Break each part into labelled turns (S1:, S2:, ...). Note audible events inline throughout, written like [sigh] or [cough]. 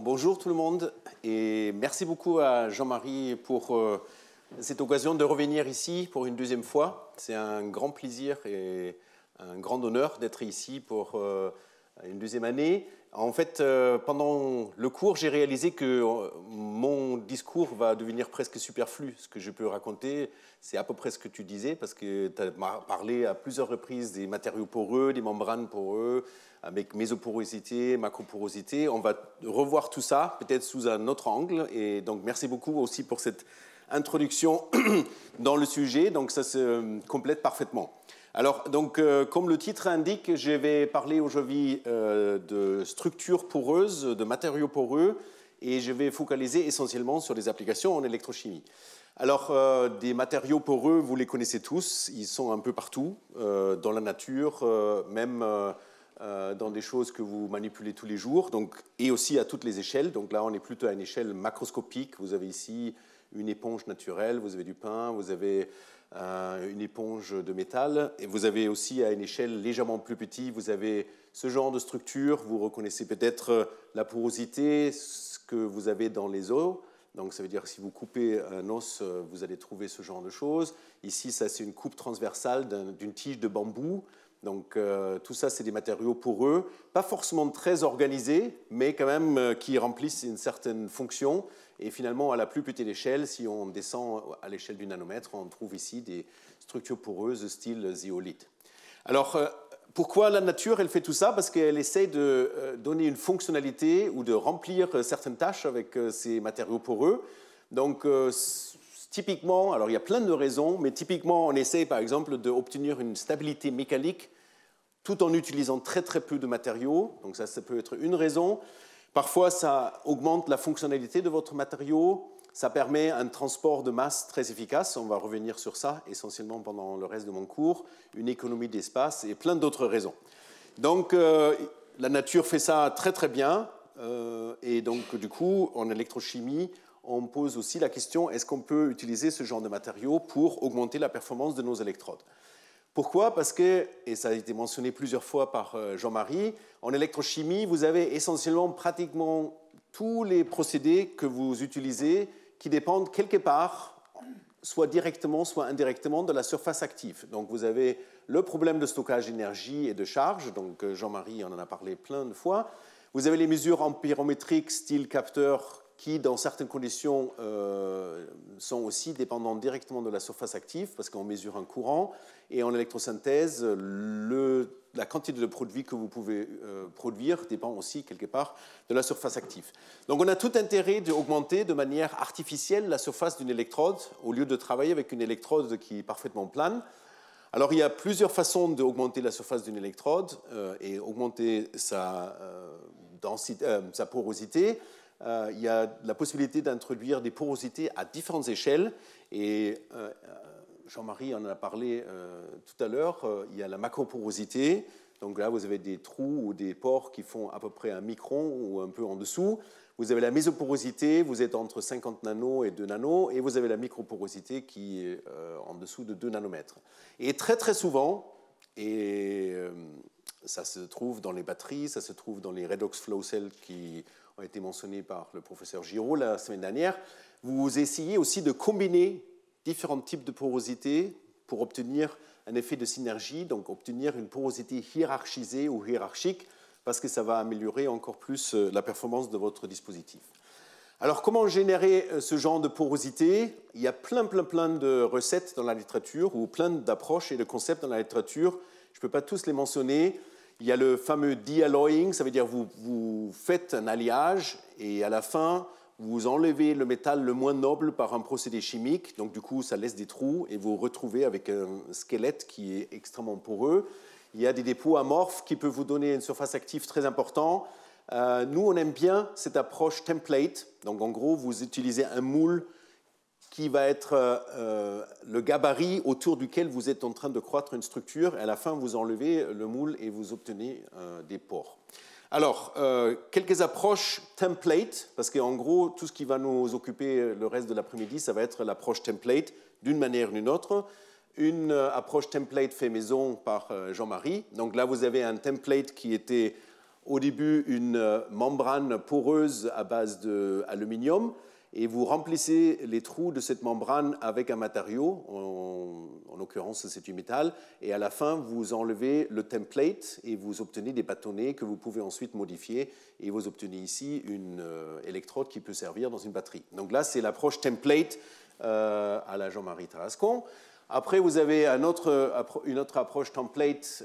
S1: bonjour tout le monde et merci beaucoup à Jean-Marie pour euh, cette occasion de revenir ici pour une deuxième fois. C'est un grand plaisir et un grand honneur d'être ici pour euh, une deuxième année. En fait, euh, pendant le cours, j'ai réalisé que mon discours va devenir presque superflu. Ce que je peux raconter, c'est à peu près ce que tu disais, parce que tu as parlé à plusieurs reprises des matériaux poreux, des membranes poreuses avec mésoporosité, macroporosité. On va revoir tout ça peut-être sous un autre angle. Et donc merci beaucoup aussi pour cette introduction [clears throat] dans le sujet. Donc ça se complète parfaitement. Alors donc euh, comme le titre indique, je vais parler aujourd'hui euh, de structures poreuses, de matériaux poreux, et je vais focaliser essentiellement sur les applications en électrochimie. Alors, euh, des matériaux poreux, vous les connaissez tous, ils sont un peu partout, dans la nature, même euh, dans des choses que vous manipulez tous les jours, donc, et aussi à toutes les échelles. Donc là, on est plutôt à une échelle macroscopique. Vous avez ici une éponge naturelle, vous avez du pain, vous avez euh, une éponge de métal, et vous avez aussi à une échelle légèrement plus petite, vous avez ce genre de structure. Vous reconnaissez peut-être euh, la porosité, ce que vous avez dans les os. Donc ça veut dire que si vous coupez un os, vous allez trouver ce genre de choses. Ici, ça c'est une coupe transversale d'une tige de bambou. Donc euh, tout ça, c'est des matériaux poreux, pas forcément très organisés, mais quand même euh, qui remplissent une certaine fonction. Et finalement, à la plus petite échelle, si on descend à l'échelle du nanomètre, on trouve ici des structures poreuses style zéolite. Alors euh, pourquoi la nature, elle fait tout ça Parce qu'elle essaie de donner une fonctionnalité ou de remplir certaines tâches avec ces matériaux poreux. Donc Typiquement, alors il y a plein de raisons, mais typiquement, on essaie par exemple d'obtenir une stabilité mécanique tout en utilisant très très peu de matériaux. Donc ça, ça peut être une raison. Parfois, ça augmente la fonctionnalité de votre matériau. Ça permet un transport de masse très efficace. On va revenir sur ça essentiellement pendant le reste de mon cours. Une économie d'espace et plein d'autres raisons. Donc, euh, la nature fait ça très très bien. Euh, et donc, du coup, en électrochimie, on pose aussi la question est-ce qu'on peut utiliser ce genre de matériaux pour augmenter la performance de nos électrodes Pourquoi Parce que, et ça a été mentionné plusieurs fois par euh, Jean-Marie, en électrochimie, vous avez essentiellement pratiquement tous les procédés que vous utilisez qui dépendent quelque part, soit directement, soit indirectement, de la surface active. Donc vous avez le problème de stockage d'énergie et de charge, donc euh, Jean-Marie en a parlé plein de fois. Vous avez les mesures empirométriques, style capteur, qui, dans certaines conditions, euh, sont aussi dépendants directement de la surface active, parce qu'on mesure un courant, et en électrosynthèse, la quantité de produits que vous pouvez euh, produire dépend aussi, quelque part, de la surface active. Donc on a tout intérêt d'augmenter de manière artificielle la surface d'une électrode, au lieu de travailler avec une électrode qui est parfaitement plane. Alors il y a plusieurs façons d'augmenter la surface d'une électrode euh, et augmenter sa porosité euh, il y a la possibilité d'introduire des porosités à différentes échelles. Et euh, Jean-Marie en a parlé euh, tout à l'heure, il y a la macroporosité. Donc là, vous avez des trous ou des pores qui font à peu près un micron ou un peu en dessous. Vous avez la mésoporosité, vous êtes entre 50 nanos et 2 nanos, et vous avez la microporosité qui est en dessous de 2 nanomètres. Et très très souvent, et ça se trouve dans les batteries, ça se trouve dans les redox flow cells qui ont été mentionné par le professeur Giraud la semaine dernière, vous essayez aussi de combiner différents types de porosité pour obtenir un effet de synergie, donc obtenir une porosité hiérarchisée ou hiérarchique, parce que ça va améliorer encore plus euh, la performance de votre dispositif. Alors comment générer euh, ce genre de porosité Il y a plein, plein, plein de recettes dans la littérature, ou plein d'approches et de concepts dans la littérature. Je ne peux pas tous les mentionner. Il y a le fameux de ça veut dire vous, vous faites un alliage et à la fin, vous enlevez le métal le moins noble par un procédé chimique, donc du coup ça laisse des trous et vous retrouvez avec un squelette qui est extrêmement poreux. Il y a des dépôts amorphes qui peuvent vous donner une surface active très importante. Euh, nous, on aime bien cette approche template, donc en gros vous utilisez un moule qui va être euh, euh, le gabarit autour duquel vous êtes en train de croître une structure. Et à la fin, vous enlevez le moule et vous obtenez euh, des pores. Alors, quelques approches template, parce qu'en gros, tout ce qui va nous occuper le reste de l'après-midi, ça va être l'approche template d'une manière ou d'une autre. Une approche template fait maison par Jean-Marie. Donc là, vous avez un template qui était au début une membrane poreuse à base d'aluminium et vous remplissez les trous de cette membrane avec un matériau, en, l'occurrence c'est du métal, et à la fin vous enlevez le template et vous obtenez des bâtonnets que vous pouvez ensuite modifier et vous obtenez ici une euh, électrode qui peut servir dans une batterie. Donc là c'est l'approche template euh, à la Jean-Marie Tarascon. Après vous avez euh, une autre approche template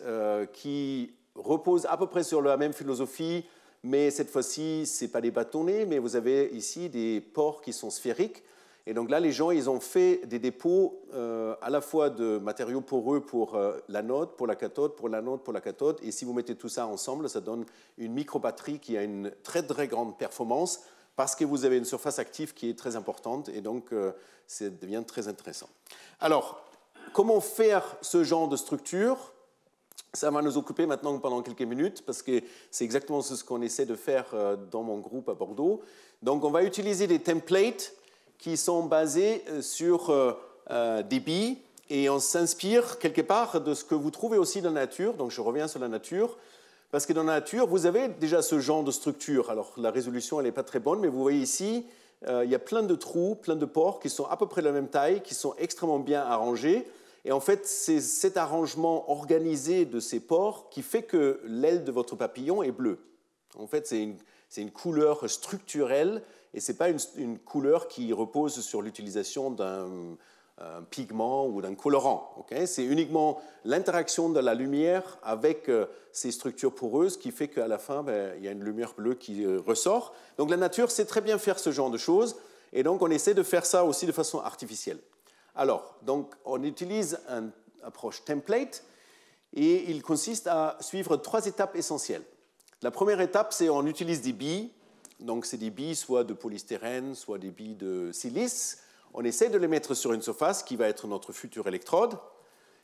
S1: qui repose à peu près sur la même philosophie mais cette fois-ci, ce n'est pas des bâtonnets, mais vous avez ici des pores qui sont sphériques. Et donc là, les gens, ils ont fait des dépôts euh, à la fois de matériaux poreux pour euh, la l'anode, pour la cathode, pour l'anode, pour la cathode. Et si vous mettez tout ça ensemble, ça donne une micro-batterie qui a une très très grande performance parce que vous avez une surface active qui est très importante et donc euh, ça devient très intéressant. Alors, comment faire ce genre de structure ça va nous occuper maintenant pendant quelques minutes parce que c'est exactement ce qu'on essaie de faire euh, dans mon groupe à Bordeaux. Donc on va utiliser des templates qui sont basés euh, sur euh, des billes et on s'inspire quelque part de ce que vous trouvez aussi dans la nature. Donc je reviens sur la nature. Parce que dans la nature, vous avez déjà ce genre de structure. Alors la résolution, elle n'est pas très bonne, mais vous voyez ici, il y a plein de trous, plein de ports qui sont à peu près de la même taille, qui sont extrêmement bien arrangés. Et en fait, c'est cet arrangement organisé de ces pores qui fait que l'aile de votre papillon est bleue. En fait, c'est une, couleur structurelle et ce n'est pas une, couleur qui repose sur l'utilisation d'un pigment ou d'un colorant. c'est uniquement l'interaction de la lumière avec euh, ces structures poreuses qui fait qu'à la fin, ben, il y a une lumière bleue qui euh, ressort. Donc la nature sait très bien faire ce genre de choses et donc on essaie de faire ça aussi de façon artificielle. Alors, donc, on utilise une approche template et il consiste à suivre trois étapes essentielles. La première étape, c'est on utilise des billes. Donc, c'est des billes soit de polystyrène, soit des billes de silice. On essaie de les mettre sur une surface qui va être notre future électrode.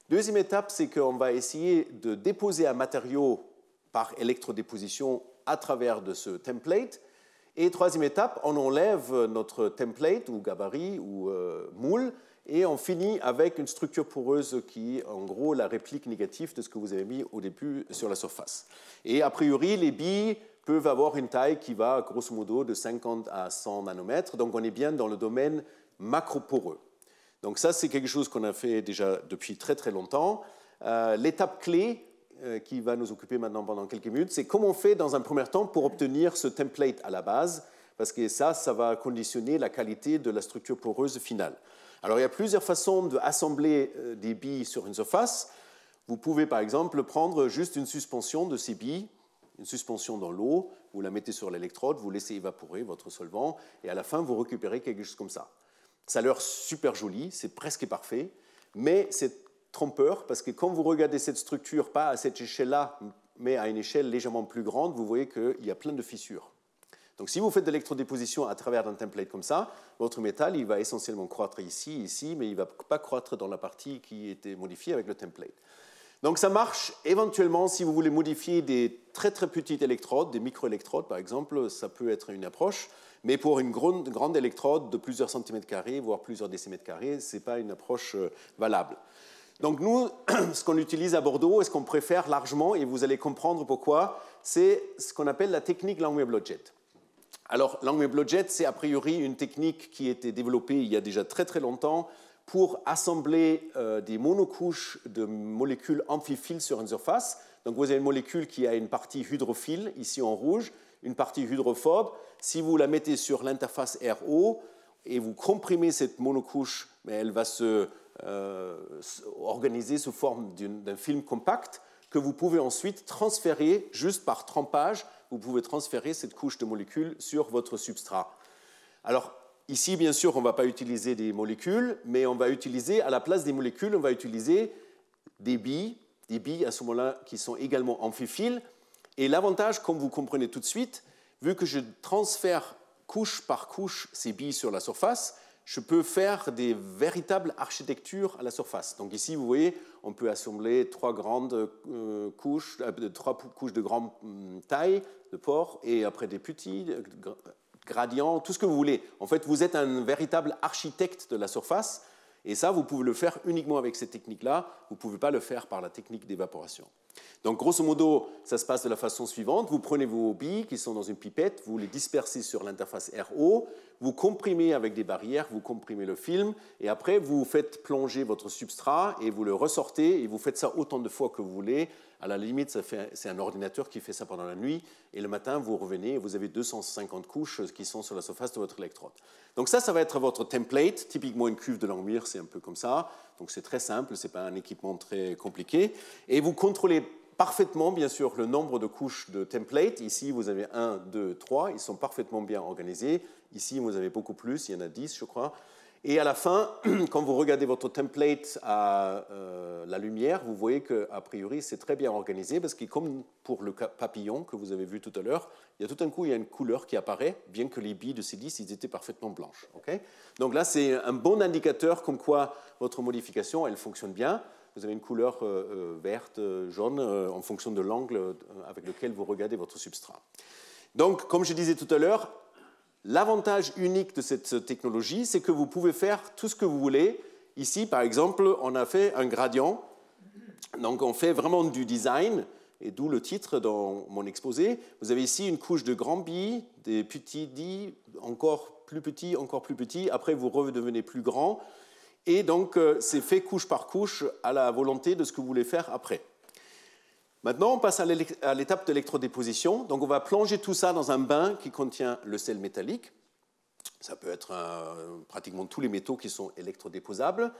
S1: Deuxième étape, c'est qu'on va essayer de déposer un matériau par électrodéposition à travers de ce template. Et troisième étape, on enlève notre template ou gabarit ou euh, moule et on finit avec une structure poreuse qui est en gros la réplique négative de ce que vous avez mis au début sur la surface. Et a priori, les billes peuvent avoir une taille qui va grosso modo de 50 à 100 nanomètres. Donc on est bien dans le domaine macroporeux. Donc ça, c'est quelque chose qu'on a fait déjà depuis très très longtemps. Euh, l'étape clé euh, qui va nous occuper maintenant pendant quelques minutes, c'est comment on fait dans un premier temps pour obtenir ce template à la base parce que ça, ça va conditionner la qualité de la structure poreuse finale. Alors il y a plusieurs façons d'assembler euh, des billes sur une surface. Vous pouvez par exemple prendre juste une suspension de ces billes, une suspension dans l'eau, vous la mettez sur l'électrode, vous laissez évaporer votre solvant, et à la fin vous récupérez quelque chose comme ça. Ça a l'air super joli, c'est presque parfait, mais c'est trompeur parce que quand vous regardez cette structure, pas à cette échelle-là, mais à une échelle légèrement plus grande, vous voyez qu'il y a plein de fissures. Donc si vous faites de l'électrodéposition à travers un template comme ça, votre métal, il va essentiellement croître ici, ici, mais il ne va pas croître dans la partie qui était modifiée avec le template. Donc ça marche éventuellement si vous voulez modifier des très très petites électrodes, des microélectrodes par exemple, ça peut être une approche, mais pour une grande, électrode de plusieurs centimètres carrés, voire plusieurs décimètres carrés, ce n'est pas une approche euh, valable. Donc nous, [clears throat] ce qu'on utilise à Bordeaux et ce qu'on préfère largement, et vous allez comprendre pourquoi, c'est ce qu'on appelle la technique Langmuir-Blodgett. Alors, Bloodjet c'est a priori une technique qui a été développée il y a déjà très très longtemps pour assembler euh, des monocouches de molécules amphiphiles sur une surface. Donc, vous avez une molécule qui a une partie hydrophile, ici en rouge, une partie hydrophobe. Si vous la mettez sur l'interface RO et vous comprimez cette monocouche, ben, elle va se euh, organiser sous forme d'un film compact que vous pouvez ensuite transférer juste par trempage vous pouvez transférer cette couche de molécules sur votre substrat. Alors, ici, bien sûr, on ne va pas utiliser des molécules, mais on va utiliser, à la place des molécules, on va utiliser des billes, des billes à ce moment-là qui sont également amphiphiles. Et l'avantage, comme vous comprenez tout de suite, vu que je transfère couche par couche ces billes sur la surface, je peux faire des véritables architectures à la surface. Donc ici, vous voyez, on peut assembler trois grandes euh, couches, euh, trois couches de grande hum, taille de porc et après des petits euh, gradients, tout ce que vous voulez. En fait, vous êtes un véritable architecte de la surface et ça, vous pouvez le faire uniquement avec cette technique là vous ne pouvez pas le faire par la technique d'évaporation. Donc grosso modo, ça se passe de la façon suivante. Vous prenez vos billes qui sont dans une pipette, vous les dispersez sur l'interface RO, vous comprimez avec des barrières, vous comprimez le film, et après vous faites plonger votre substrat et vous le ressortez et vous faites ça autant de fois que vous voulez à la limite, c'est un ordinateur qui fait ça pendant la nuit, et le matin, vous revenez et vous avez 250 couches qui sont sur la surface de votre électrode. Donc ça, ça va être votre template. Typiquement, une cuve de Langmuir, c'est un peu comme ça. Donc c'est très simple, ce n'est pas un équipement très compliqué. Et vous contrôlez parfaitement, bien sûr, le nombre de couches de template. Ici, vous avez 1, 2, 3. Ils sont parfaitement bien organisés. Ici, vous avez beaucoup plus. Il y en a 10, je crois. Et à la fin, [clears throat] quand vous regardez votre template à euh, la lumière, vous voyez qu'a priori, c'est très bien organisé parce que comme pour le papillon que vous avez vu tout à l'heure, il y a tout d'un coup il y a une couleur qui apparaît, bien que les billes de ces 10 ils étaient parfaitement blanches. Donc là, c'est un bon indicateur comme quoi votre modification, elle fonctionne bien. Vous avez une couleur euh, euh, verte, jaune, en fonction de l'angle avec lequel vous regardez votre substrat. Donc, comme je disais tout à l'heure, L'avantage unique de cette technologie, c'est que vous pouvez faire tout ce que vous voulez. Ici, par exemple, on a fait un gradient. Donc, on fait vraiment du design, et d'où le titre dans mon exposé. Vous avez ici une couche de grands billes, des petits billes, encore plus petits, encore plus petits. Après, vous redevenez plus grand. Et donc, euh, c'est fait couche par couche à la volonté de ce que vous voulez faire après. Maintenant, on passe à l'étape de Donc, on va plonger tout ça dans un bain qui contient le sel métallique. Ça peut être euh, pratiquement tous les métaux qui sont électrodéposables.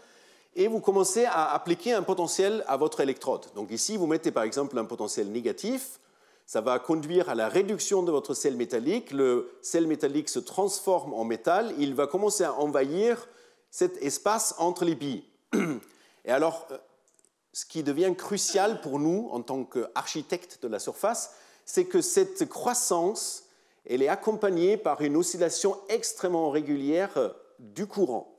S1: Et vous commencez à appliquer un potentiel à votre électrode. Donc ici, vous mettez par exemple un potentiel négatif. Ça va conduire à la réduction de votre sel métallique. Le sel métallique se transforme en métal. Il va commencer à envahir cet espace entre les billes. [clears throat] Et alors, euh, ce qui devient crucial pour nous en tant qu'architectes de la surface, c'est que cette croissance, elle est accompagnée par une oscillation extrêmement régulière du courant.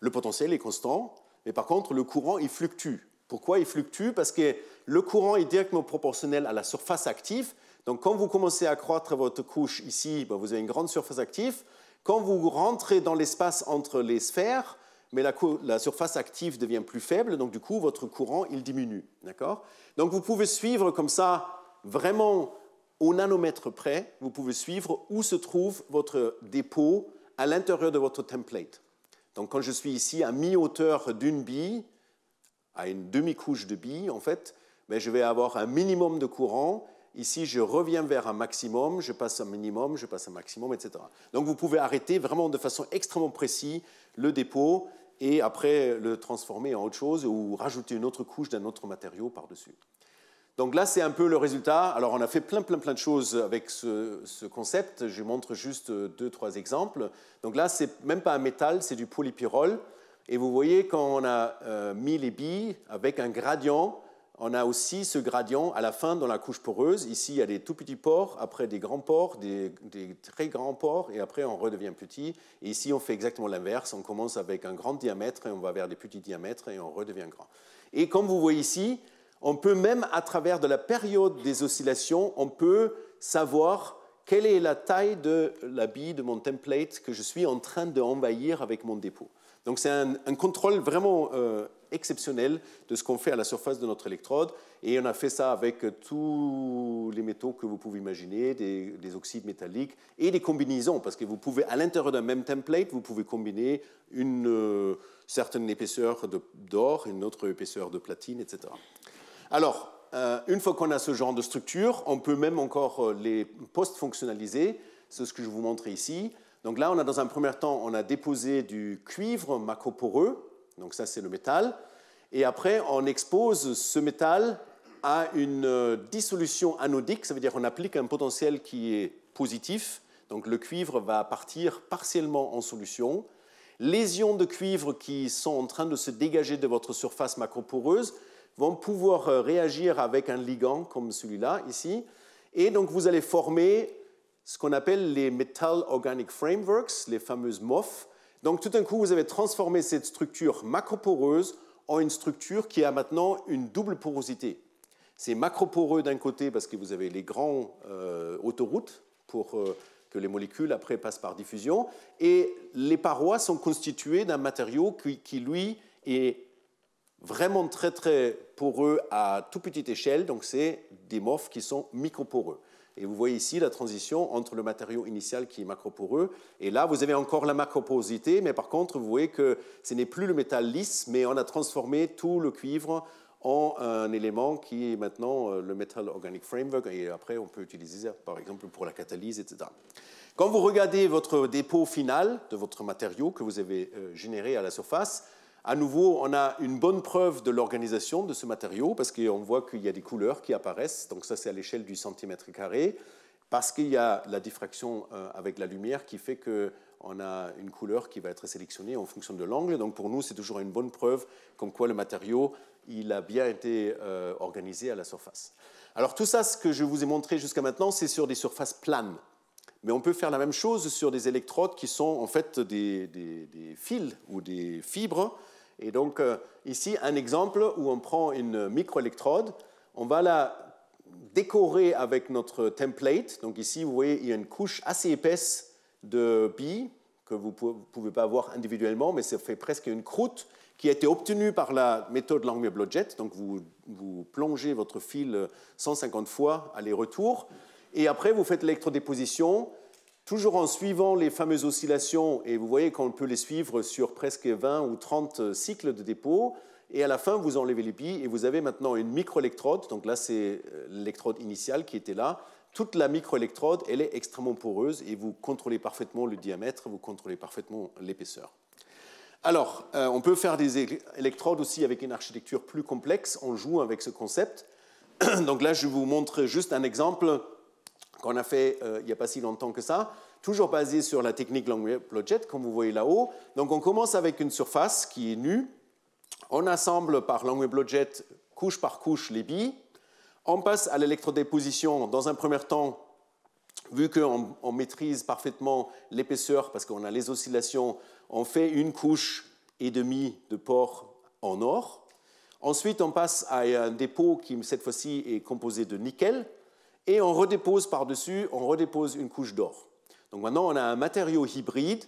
S1: Le potentiel est constant, mais par contre, le courant, il fluctue. Pourquoi il fluctue Parce que le courant est directement proportionnel à la surface active. Donc, quand vous commencez à croître votre couche ici, ben, vous avez une grande surface active. Quand vous rentrez dans l'espace entre les sphères, mais la, surface active devient plus faible, donc du coup, votre courant, il diminue. D'accord Donc vous pouvez suivre comme ça, vraiment au nanomètre près, vous pouvez suivre où se trouve votre dépôt à l'intérieur de votre template. Donc quand je suis ici à mi-hauteur d'une bille, à une demi-couche de bille, en fait, ben, je vais avoir un minimum de courant Ici, je reviens vers un maximum, je passe un minimum, je passe un maximum, etc. Donc vous pouvez arrêter vraiment de façon extrêmement précise le dépôt et après le transformer en autre chose ou rajouter une autre couche d'un autre matériau par-dessus. Donc là, c'est un peu le résultat. Alors, on a fait plein, plein, plein de choses avec ce, concept. Je montre juste deux, trois exemples. Donc là, c'est même pas un métal, c'est du polypyrrole. Et vous voyez, quand on a euh, mis les billes avec un gradient, on a aussi ce gradient à la fin dans la couche poreuse. Ici, il y a des tout petits pores, après des grands pores, des, très grands pores, et après on redevient petit. Et ici, on fait exactement l'inverse. On commence avec un grand diamètre et on va vers des petits diamètres et on redevient grand. Et comme vous voyez ici, on peut même, à travers de la période des oscillations, on peut savoir quelle est la taille de la bille de mon template que je suis en train d'envahir avec mon dépôt. Donc c'est un, contrôle vraiment euh, exceptionnel de ce qu'on fait à la surface de notre électrode. Et on a fait ça avec euh, tous les métaux que vous pouvez imaginer, des, oxydes métalliques et des combinaisons, parce que vous pouvez, à l'intérieur d'un même template, vous pouvez combiner une euh, certaine épaisseur d'or, une autre épaisseur de platine, etc. Alors, une fois qu'on a ce genre de structure, on peut même encore les post-fonctionnaliser. C'est ce que je vous montre ici. Donc là, on a dans un premier temps, on a déposé du cuivre macroporeux, donc ça c'est le métal, et après on expose ce métal à une euh, dissolution anodique, ça veut dire qu'on applique un potentiel qui est positif, donc le cuivre va partir partiellement en solution. Les ions de cuivre qui sont en train de se dégager de votre surface macroporeuse vont pouvoir euh, réagir avec un ligand comme celui-là ici, et donc vous allez former ce qu'on appelle les Metal Organic Frameworks, les fameuses MOF. Donc tout d'un coup, vous avez transformé cette structure macroporeuse en une structure qui a maintenant une double porosité. C'est macroporeux d'un côté parce que vous avez les grandes euh, autoroutes pour euh, que les molécules après passent par diffusion, et les parois sont constituées d'un matériau qui, lui, est vraiment très très poreux à toute petite échelle, donc c'est des morphes qui sont microporeux. Et vous voyez ici la transition entre le matériau initial qui est macroporeux. Et là, vous avez encore la macroporosité, mais par contre, vous voyez que ce n'est plus le métal lisse, mais on a transformé tout le cuivre en un élément qui est maintenant euh, le Metal Organic Framework. Et après, on peut utiliser ça, par exemple, pour la catalyse, etc. Quand vous regardez votre dépôt final de votre matériau que vous avez euh, généré à la surface, à nouveau, on a une bonne preuve de l'organisation de ce matériau parce qu'on voit qu'il y a des couleurs qui apparaissent. Donc ça, c'est à l'échelle du centimètre carré parce qu'il y a la diffraction euh, avec la lumière qui fait qu'on a une couleur qui va être sélectionnée en fonction de l'angle. Donc pour nous, c'est toujours une bonne preuve comme quoi le matériau, il a bien été euh, organisé à la surface. Alors tout ça, ce que je vous ai montré jusqu'à maintenant, c'est sur des surfaces planes. Mais on peut faire la même chose sur des électrodes qui sont en fait des fils ou des fibres et donc euh, ici, un exemple où on prend une microélectrode, on va la décorer avec notre template. Donc ici, vous voyez, il y a une couche assez épaisse de billes que vous ne pouvez pas voir individuellement, mais ça fait presque une croûte qui a été obtenue par la méthode Langmuir-Blodgett. Donc vous, vous, plongez votre fil 150 fois aller-retour, et après vous faites l'électrodéposition Toujours en suivant les fameuses oscillations, et vous voyez qu'on peut les suivre sur presque 20 ou 30 cycles de dépôt, et à la fin, vous enlevez les billes et vous avez maintenant une microélectrode. Donc là, c'est euh, l'électrode initiale qui était là. Toute la microélectrode, elle est extrêmement poreuse et vous contrôlez parfaitement le diamètre, vous contrôlez parfaitement l'épaisseur. Alors, euh, on peut faire des électrodes aussi avec une architecture plus complexe. On joue avec ce concept. [clears throat] Donc là, je vous montre juste un exemple qu'on a fait euh, il n'y a pas si longtemps que ça, toujours basé sur la technique et comme vous voyez là-haut. Donc on commence avec une surface qui est nue, on assemble par et couche par couche les billes, on passe à l'électrodéposition dans un premier temps, vu qu'on on maîtrise parfaitement l'épaisseur parce qu'on a les oscillations, on fait une couche et demie de porc en or. Ensuite, on passe à un dépôt qui, cette fois-ci, est composé de nickel et on redépose par-dessus, on redépose une couche d'or. Donc maintenant, on a un matériau hybride.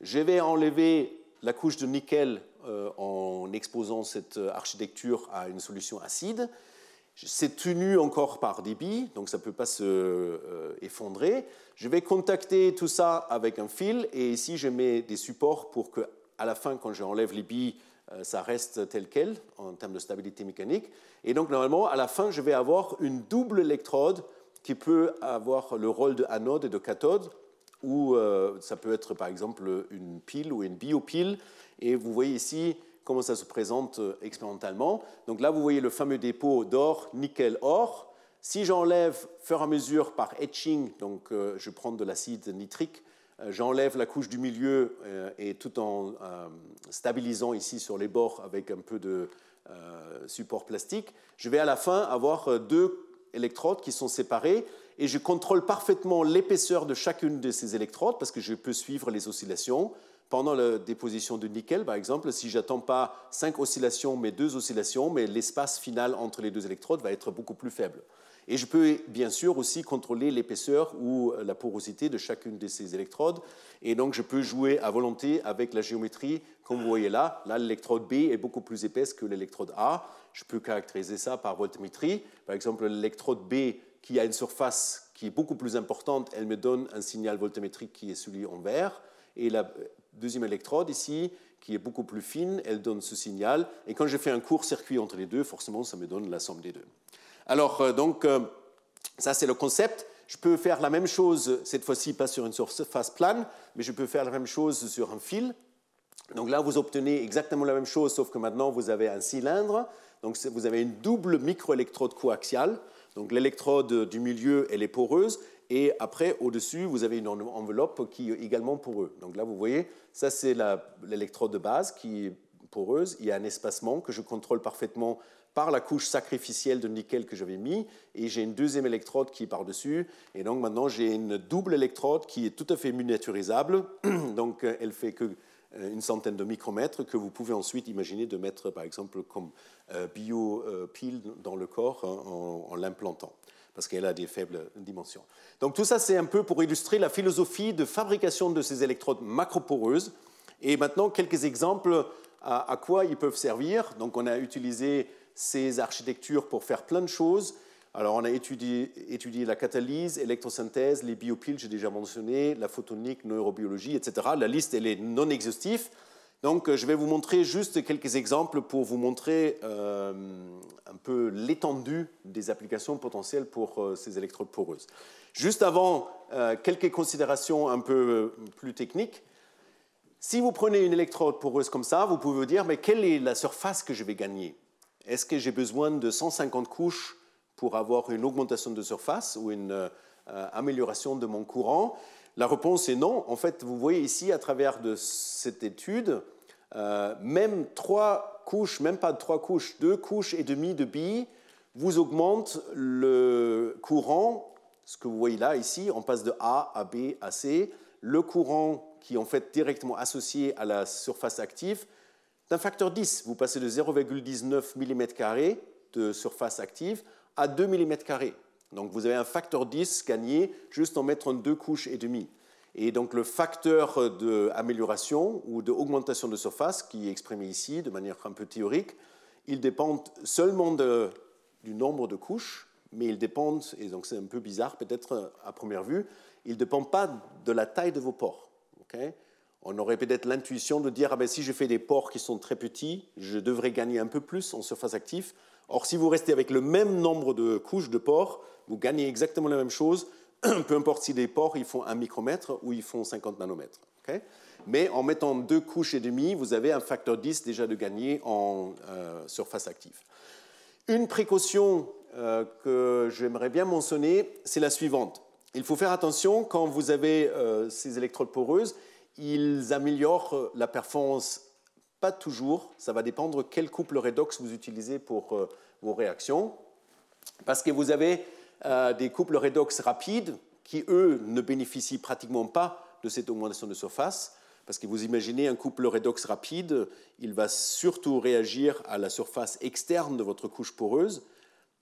S1: Je vais enlever la couche de nickel euh, en exposant cette euh, architecture à une solution acide. C'est tenu encore par des billes, donc ça ne peut pas se euh, effondrer. Je vais contacter tout ça avec un fil et ici je mets des supports pour que, à la fin, quand j'enlève les billes, euh, ça reste tel quel en termes de stabilité mécanique. Et donc normalement, à la fin, je vais avoir une double électrode qui peut avoir le rôle de anode et de cathode, ou euh, ça peut être par exemple une pile ou une biopile. Et vous voyez ici comment ça se présente euh, expérimentalement. Donc là, vous voyez le fameux dépôt d'or, nickel, or. Si j'enlève, fur et à mesure, par etching, donc je prends de l'acide nitrique euh, j'enlève la couche du milieu euh, et tout en euh, stabilisant ici sur les bords avec un peu de support plastique, je vais à la fin avoir deux électrodes qui sont séparées et je contrôle parfaitement l'épaisseur de chacune de ces électrodes parce que je peux suivre les oscillations. Pendant la déposition de nickel, par exemple, si j'attends pas cinq oscillations mais deux oscillations, mais l'espace final entre les deux électrodes va être beaucoup plus faible. Et je peux bien sûr aussi contrôler l'épaisseur ou euh, la porosité de chacune de ces électrodes. Et donc je peux jouer à volonté avec la géométrie, comme vous voyez là. Là, l'électrode B est beaucoup plus épaisse que l'électrode A. Je peux caractériser ça par voltmétrie. Par exemple, l'électrode B qui a une surface qui est beaucoup plus importante, elle me donne un signal voltmétrique qui est celui en vert. Et la euh, deuxième électrode ici, qui est beaucoup plus fine, elle donne ce signal. Et quand je fais un court circuit entre les deux, forcément, ça me donne la somme des deux. Alors, euh, donc, euh, ça, c'est le concept. Je peux faire la même chose, cette fois-ci pas sur une surface plane, mais je peux faire la même chose sur un fil. Donc là, vous obtenez exactement la même chose, sauf que maintenant, vous avez un cylindre. Donc vous avez une double microélectrode coaxiale. Donc l'électrode du milieu, elle est poreuse. Et après, au-dessus, vous avez une enveloppe qui est également poreuse. Donc là, vous voyez, ça c'est l'électrode de base qui poreuse, il y a un espacement que je contrôle parfaitement par la couche sacrificielle de nickel que j'avais mis, et j'ai une deuxième électrode qui est par-dessus, et donc maintenant j'ai une double électrode qui est tout à fait miniaturisable, [clears throat] donc euh, elle fait que euh, une centaine de micromètres que vous pouvez ensuite imaginer de mettre par exemple comme euh, bio biopile dans le corps hein, en, en l'implantant parce qu'elle a des faibles dimensions. Donc tout ça c'est un peu pour illustrer la philosophie de fabrication de ces électrodes macroporeuses et maintenant quelques exemples à, quoi ils peuvent servir. Donc on a utilisé ces architectures pour faire plein de choses. Alors on a étudié, la catalyse, l'électrosynthèse, les biopiles, j'ai déjà mentionné, la photonique, neurobiologie, etc. La liste, elle est non exhaustive. Donc euh, je vais vous montrer juste quelques exemples pour vous montrer euh, un peu l'étendue des applications potentielles pour euh, ces électrodes poreuses. Juste avant, quelques considérations un peu plus techniques. Si vous prenez une électrode poreuse comme ça, vous pouvez vous dire, mais quelle est la surface que je vais gagner Est-ce que j'ai besoin de 150 couches pour avoir une augmentation de surface ou une euh, amélioration de mon courant La réponse est non. En fait, vous voyez ici, à travers de cette étude, euh, même trois couches, même pas trois couches, deux couches et demie de billes vous augmentent le courant. Ce que vous voyez là, ici, on passe de A à B à C. Le courant qui est en fait directement associé à la surface active, d'un facteur 10. Vous passez de 0,19 mm de surface active à 2 mm. Donc vous avez un facteur 10 gagné juste en mettant deux couches et demie. Et donc le facteur d'amélioration ou d'augmentation de surface qui est exprimé ici de manière un peu théorique, il dépend seulement de, du nombre de couches, mais il dépend, et donc c'est un peu bizarre peut-être à première vue, il ne dépend pas de la taille de vos pores on aurait peut-être l'intuition de dire, ah ben, si je fais des ports qui sont très petits, je devrais gagner un peu plus en surface active. Or, si vous restez avec le même nombre de couches de ports, vous gagnez exactement la même chose, [clears throat] peu importe si les ports ils font un micromètre ou ils font 50 nanomètres. Mais en mettant deux couches et demie, vous avez un facteur 10 déjà de gagner en euh, surface active. Une précaution euh, que j'aimerais bien mentionner, c'est la suivante il faut faire attention quand vous avez euh, ces électrodes poreuses, ils améliorent euh, la performance. Pas toujours, ça va dépendre quel couple redox vous utilisez pour euh, vos réactions. Parce que vous avez des couples redox rapides qui, eux, ne bénéficient pratiquement pas de cette augmentation de surface. Parce que vous imaginez un couple redox rapide, il va surtout réagir à la surface externe de votre couche poreuse.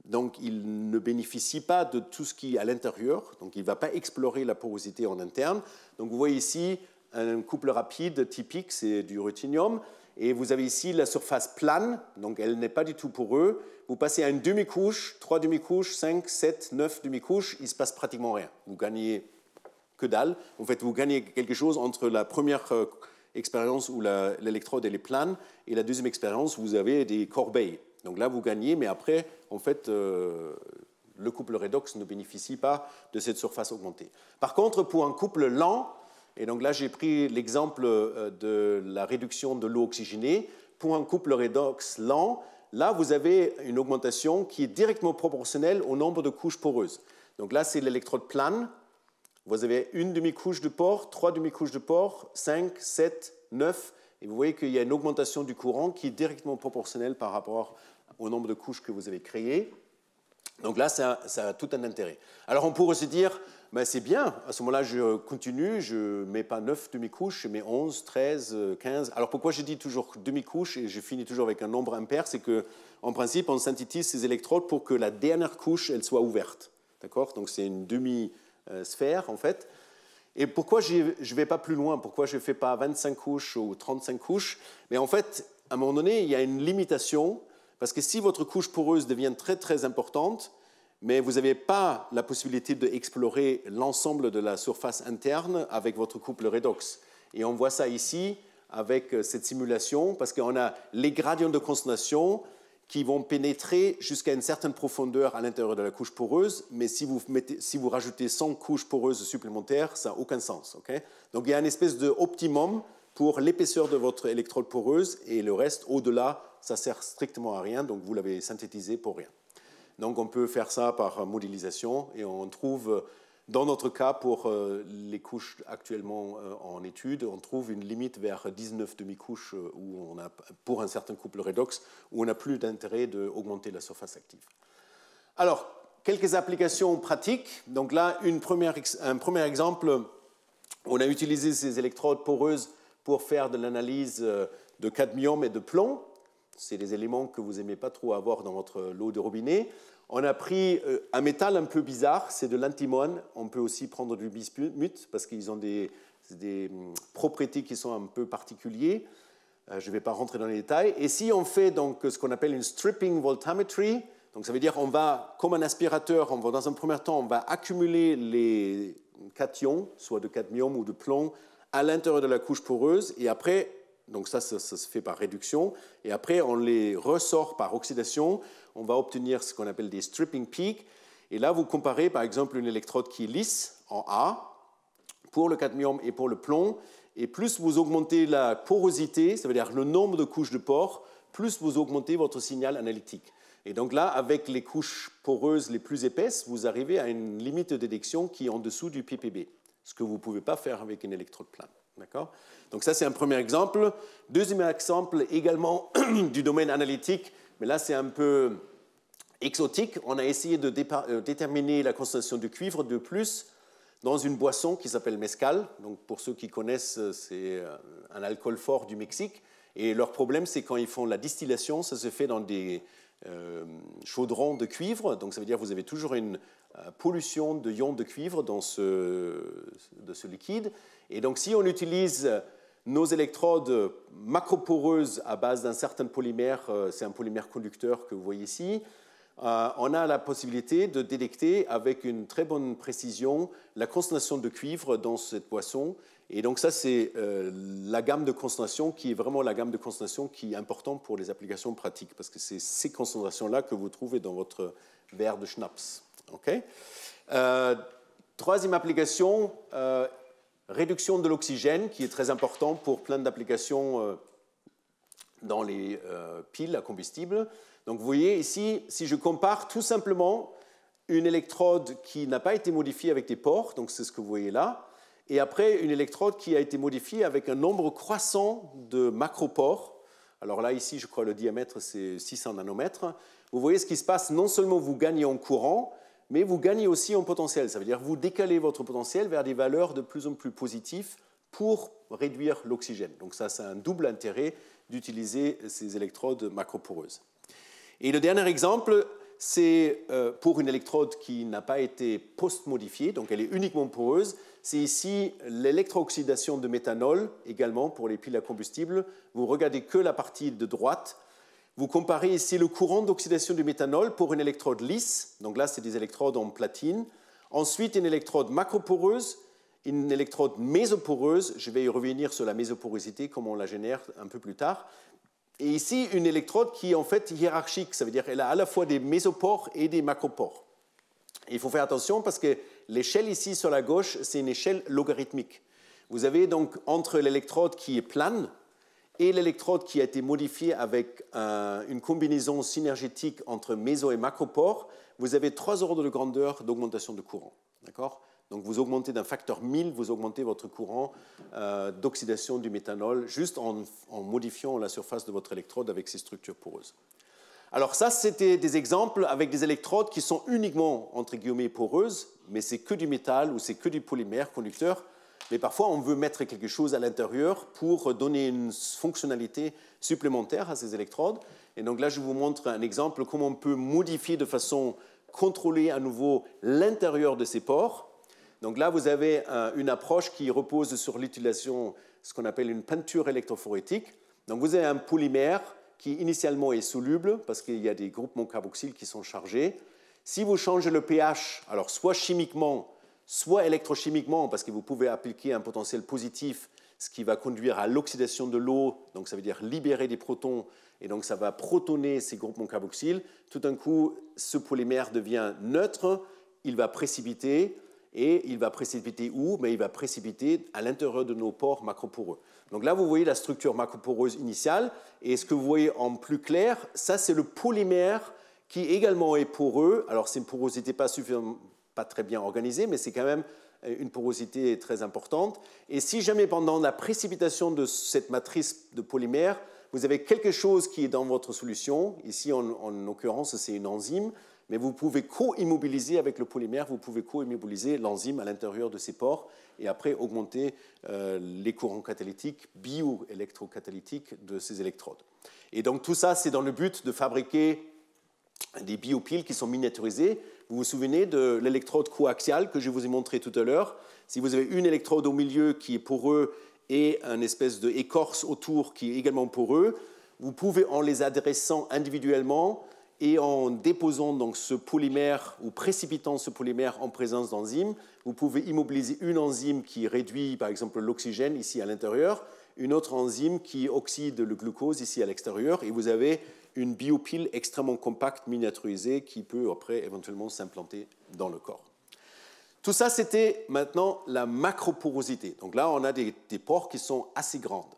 S1: Donc il ne bénéficie pas de tout ce qui est à l'intérieur, donc il ne va pas explorer la porosité en interne. Donc vous voyez ici un couple rapide typique, c'est du rutinium. Et vous avez ici la surface plane, donc elle n'est pas du tout poreuse. Vous passez à une demi-couche, trois demi-couches, cinq, sept, neuf demi-couches, il se passe pratiquement rien. Vous gagnez que dalle. En fait, vous gagnez quelque chose entre la première euh, expérience où l'électrode est plane et la deuxième expérience, où vous avez des corbeilles. Donc là, vous gagnez, mais après, en fait, euh, le couple redox ne bénéficie pas de cette surface augmentée. Par contre, pour un couple lent, et donc là j'ai pris l'exemple euh, de la réduction de l'eau oxygénée, pour un couple redox lent, là vous avez une augmentation qui est directement proportionnelle au nombre de couches poreuses. Donc là c'est l'électrode plane, vous avez une demi-couche de pore, trois demi-couches de pore, cinq, sept, neuf, et vous voyez qu'il y a une augmentation du courant qui est directement proportionnelle par rapport au nombre de couches que vous avez créées. Donc là, ça, a tout un intérêt. Alors on pourrait se dire, ben c'est bien, à ce moment-là, je continue, je ne mets pas 9 demi-couches, je mets 11, 13, 15. Alors pourquoi je dis toujours demi-couche et je finis toujours avec un nombre impair C'est que, principe, on synthétise ces électrodes pour que la dernière couche, elle soit ouverte. D'accord Donc c'est une demi-sphère, en fait. Et pourquoi je ne vais pas plus loin Pourquoi je ne fais pas 25 couches ou 35 couches Mais en fait, à un moment donné, il y a une limitation parce que si votre couche poreuse devient très très importante, mais vous n'avez pas la possibilité d'explorer l'ensemble de la surface interne avec votre couple redox. Et on voit ça ici avec euh, cette simulation, parce qu'on a les gradients de concentration qui vont pénétrer jusqu'à une certaine profondeur à l'intérieur de la couche poreuse, mais si vous, si vous rajoutez 100 couches poreuses supplémentaires, ça n'a aucun sens. Donc il y a une espèce d'optimum pour l'épaisseur de votre électrode poreuse et le reste au-delà ça sert strictement à rien, donc vous l'avez synthétisé pour rien. Donc on peut faire ça par euh, modélisation et on trouve, euh, dans notre cas, pour euh, les couches actuellement en étude, on trouve une limite vers 19 demi-couches où on a, pour un certain couple redox où on n'a plus d'intérêt d'augmenter la surface active. Alors, quelques applications pratiques. Donc là, un premier exemple, on a utilisé ces électrodes poreuses pour faire de l'analyse de cadmium et de plomb c'est des éléments que vous n'aimez pas trop avoir dans votre lot de robinet. On a pris euh, un métal un peu bizarre, c'est de l'antimone. On peut aussi prendre du bismuth parce qu'ils ont des, hum, propriétés qui sont un peu particulières. Euh, je ne vais pas rentrer dans les détails. Et si on fait donc euh, ce qu'on appelle une stripping voltammetry, donc ça veut dire on va, comme un aspirateur, on va, dans un premier temps, on va accumuler les cations, soit de cadmium ou de plomb, à l'intérieur de la couche poreuse, et après donc ça, ça, se fait par réduction. Et après, on les ressort par oxydation. On va obtenir ce qu'on appelle des stripping peaks. Et là, vous comparez par exemple une électrode qui est lisse en A pour le cadmium et pour le plomb. Et plus vous augmentez la porosité, ça veut dire le nombre de couches de pores, plus vous augmentez votre signal analytique. Et donc là, avec les couches poreuses les plus épaisses, vous arrivez à une limite de détection qui est en dessous du ppb, ce que vous ne pouvez pas faire avec une électrode plane. D'accord Donc ça, c'est un premier exemple. Deuxième exemple également [clears throat] du domaine analytique, mais là, c'est un peu exotique. On a essayé de euh, déterminer la concentration de cuivre de plus dans une boisson qui s'appelle mezcal. Donc pour ceux qui connaissent, euh, c'est euh, un alcool fort du Mexique. Et leur problème, c'est quand ils font la distillation, ça se fait dans des chaudrons de cuivre. Donc ça veut dire que vous avez toujours une euh, pollution de ions de cuivre dans ce, de ce liquide. Et donc si on utilise euh, nos électrodes macroporeuses à base d'un certain polymère, euh, c'est un polymère conducteur que vous voyez ici, on a la possibilité de détecter avec une très bonne précision la concentration de cuivre dans cette boisson. Et donc ça, c'est la gamme de concentration qui est vraiment la gamme de concentration qui est importante pour les applications pratiques, parce que c'est ces concentrations-là que vous trouvez dans votre verre de schnapps. Euh, troisième application, euh, réduction de l'oxygène, qui est très important pour plein d'applications euh, dans les piles à combustible. Donc vous voyez ici, si je compare tout simplement une électrode qui n'a pas été modifiée avec des pores, donc c'est ce que vous voyez là, et après une électrode qui a été modifiée avec un nombre croissant de macropores. Alors là, ici, je crois le diamètre, c'est 600 nanomètres. Vous voyez ce qui se passe, non seulement vous gagnez en courant, mais vous gagnez aussi en potentiel. Ça veut dire que vous décalez votre potentiel vers des valeurs de plus en plus positives pour réduire l'oxygène. Donc ça, c'est un double intérêt d'utiliser ces électrodes macroporeuses. Et le dernier exemple, c'est euh, pour une électrode qui n'a pas été post-modifiée, donc elle est uniquement poreuse. C'est ici l'électrooxydation de méthanol, également pour les piles à combustible. Vous regardez que la partie de droite, vous comparez ici le courant d'oxydation du méthanol pour une électrode lisse, donc là c'est des électrodes en platine, ensuite une électrode macroporeuse, une électrode mésoporeuse, je vais y revenir sur la mésoporosité, comment on la génère un peu plus tard, et ici une électrode qui est en fait hiérarchique, ça veut dire qu'elle a à la fois des mésopores et des macropores. il faut faire attention parce que l'échelle ici sur la gauche, c'est une échelle logarithmique. Vous avez donc entre l'électrode qui est plane, et l'électrode qui a été modifiée avec une combinaison synergétique entre méso et macropore, vous avez trois ordres de grandeur d'augmentation de courant. D'accord Donc vous augmentez d'un facteur 1000, vous augmentez votre courant euh, d'oxydation du méthanol juste en, en, modifiant la surface de votre électrode avec ces structures poreuses. Alors ça, c'était des exemples avec des électrodes qui sont uniquement, entre guillemets, poreuses, mais c'est que du métal ou c'est que du polymère conducteur. Mais parfois, on veut mettre quelque chose à l'intérieur pour donner une fonctionnalité supplémentaire à ces électrodes. Et donc là, je vous montre un exemple comment on peut modifier de façon contrôlée à nouveau l'intérieur de ces pores. Donc là, vous avez une approche qui repose sur l'utilisation, ce qu'on appelle une peinture électrophorétique. Donc vous avez un polymère qui initialement est soluble parce qu'il y a des groupements carboxyles qui sont chargés. Si vous changez le pH, alors soit chimiquement, soit électrochimiquement, parce que vous pouvez appliquer un potentiel positif, ce qui va conduire à l'oxydation de l'eau, donc ça veut dire libérer des protons, et donc ça va protoner ces groupements carboxyles, Tout d'un coup, ce polymère devient neutre, il va précipiter, et il va précipiter où Mais Il va précipiter à l'intérieur de nos pores macroporeux. Donc là, vous voyez la structure macroporeuse initiale, et ce que vous voyez en plus clair, ça c'est le polymère qui également est poreux. Alors c'est une porosité pas suffisamment pas très bien organisé, mais c'est quand même euh, une porosité très importante. Et si jamais pendant la précipitation de cette matrice de polymère, vous avez quelque chose qui est dans votre solution, ici en, l'occurrence c'est une enzyme, mais vous pouvez co-immobiliser avec le polymère, vous pouvez co-immobiliser l'enzyme à l'intérieur de ces pores et après augmenter euh, les courants catalytiques, bioélectrocatalytiques de ces électrodes. Et donc tout ça, c'est dans le but de fabriquer des biopiles qui sont miniaturisées vous vous souvenez de l'électrode coaxiale que je vous ai montré tout à l'heure Si vous avez une électrode au milieu qui est pour et une espèce d'écorce autour qui est également pour vous pouvez, en les adressant individuellement et en déposant donc ce polymère ou précipitant ce polymère en présence d'enzymes, vous pouvez immobiliser une enzyme qui réduit par exemple l'oxygène ici à l'intérieur, une autre enzyme qui oxyde le glucose ici à l'extérieur, et vous avez une biopile extrêmement compacte, miniaturisée, qui peut après éventuellement s'implanter dans le corps. Tout ça, c'était maintenant la macroporosité. Donc là, on a des, pores qui sont assez grandes.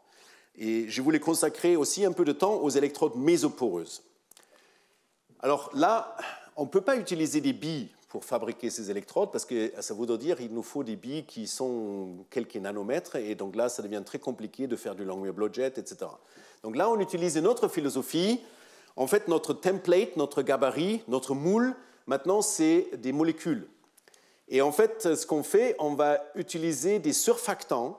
S1: Et je voulais consacrer aussi un peu de temps aux électrodes mésoporeuses. Alors là, on ne peut pas utiliser des billes pour fabriquer ces électrodes parce que ça voudrait dire qu'il nous faut des billes qui sont quelques nanomètres et donc là, ça devient très compliqué de faire du langmuir wave etc. Donc là, on utilise une autre philosophie en fait, notre template, notre gabarit, notre moule, maintenant, c'est des molécules. Et en fait, ce qu'on fait, on va utiliser des surfactants.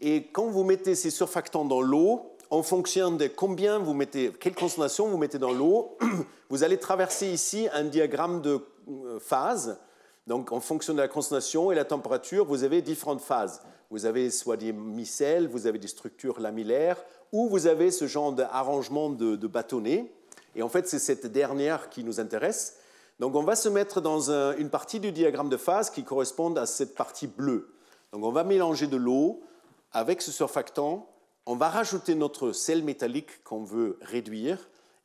S1: Et quand vous mettez ces surfactants dans l'eau, en fonction de combien vous mettez, quelle concentration vous mettez dans l'eau, [clears throat] vous allez traverser ici un diagramme de euh, phase donc, en fonction de la concentration et la température, vous avez différentes phases. Vous avez soit des micelles, vous avez des structures lamellaires, ou vous avez ce genre d'arrangement de, bâtonnets. Et en fait, c'est cette dernière qui nous intéresse. Donc, on va se mettre dans une partie du diagramme de phase qui correspond à cette partie bleue. Donc, on va mélanger de l'eau avec ce surfactant. On va rajouter notre sel métallique qu'on veut réduire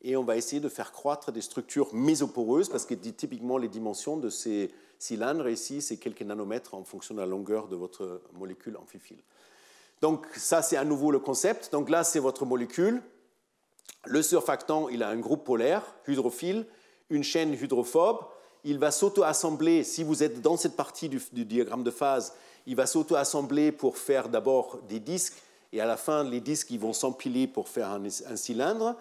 S1: et on va essayer de faire croître des structures mésoporeuses, parce que typiquement les dimensions de ces cylindres ici, c'est quelques nanomètres en fonction de la longueur de votre molécule amphiphile. Donc ça, c'est à nouveau le concept. Donc là, c'est votre molécule. Le surfactant, il a un groupe polaire, hydrophile, une chaîne hydrophobe. Il va s'auto-assembler, si vous êtes dans cette partie du, diagramme de phase, il va s'auto-assembler pour faire d'abord des disques, et à la fin, les disques ils vont s'empiler pour faire un cylindre.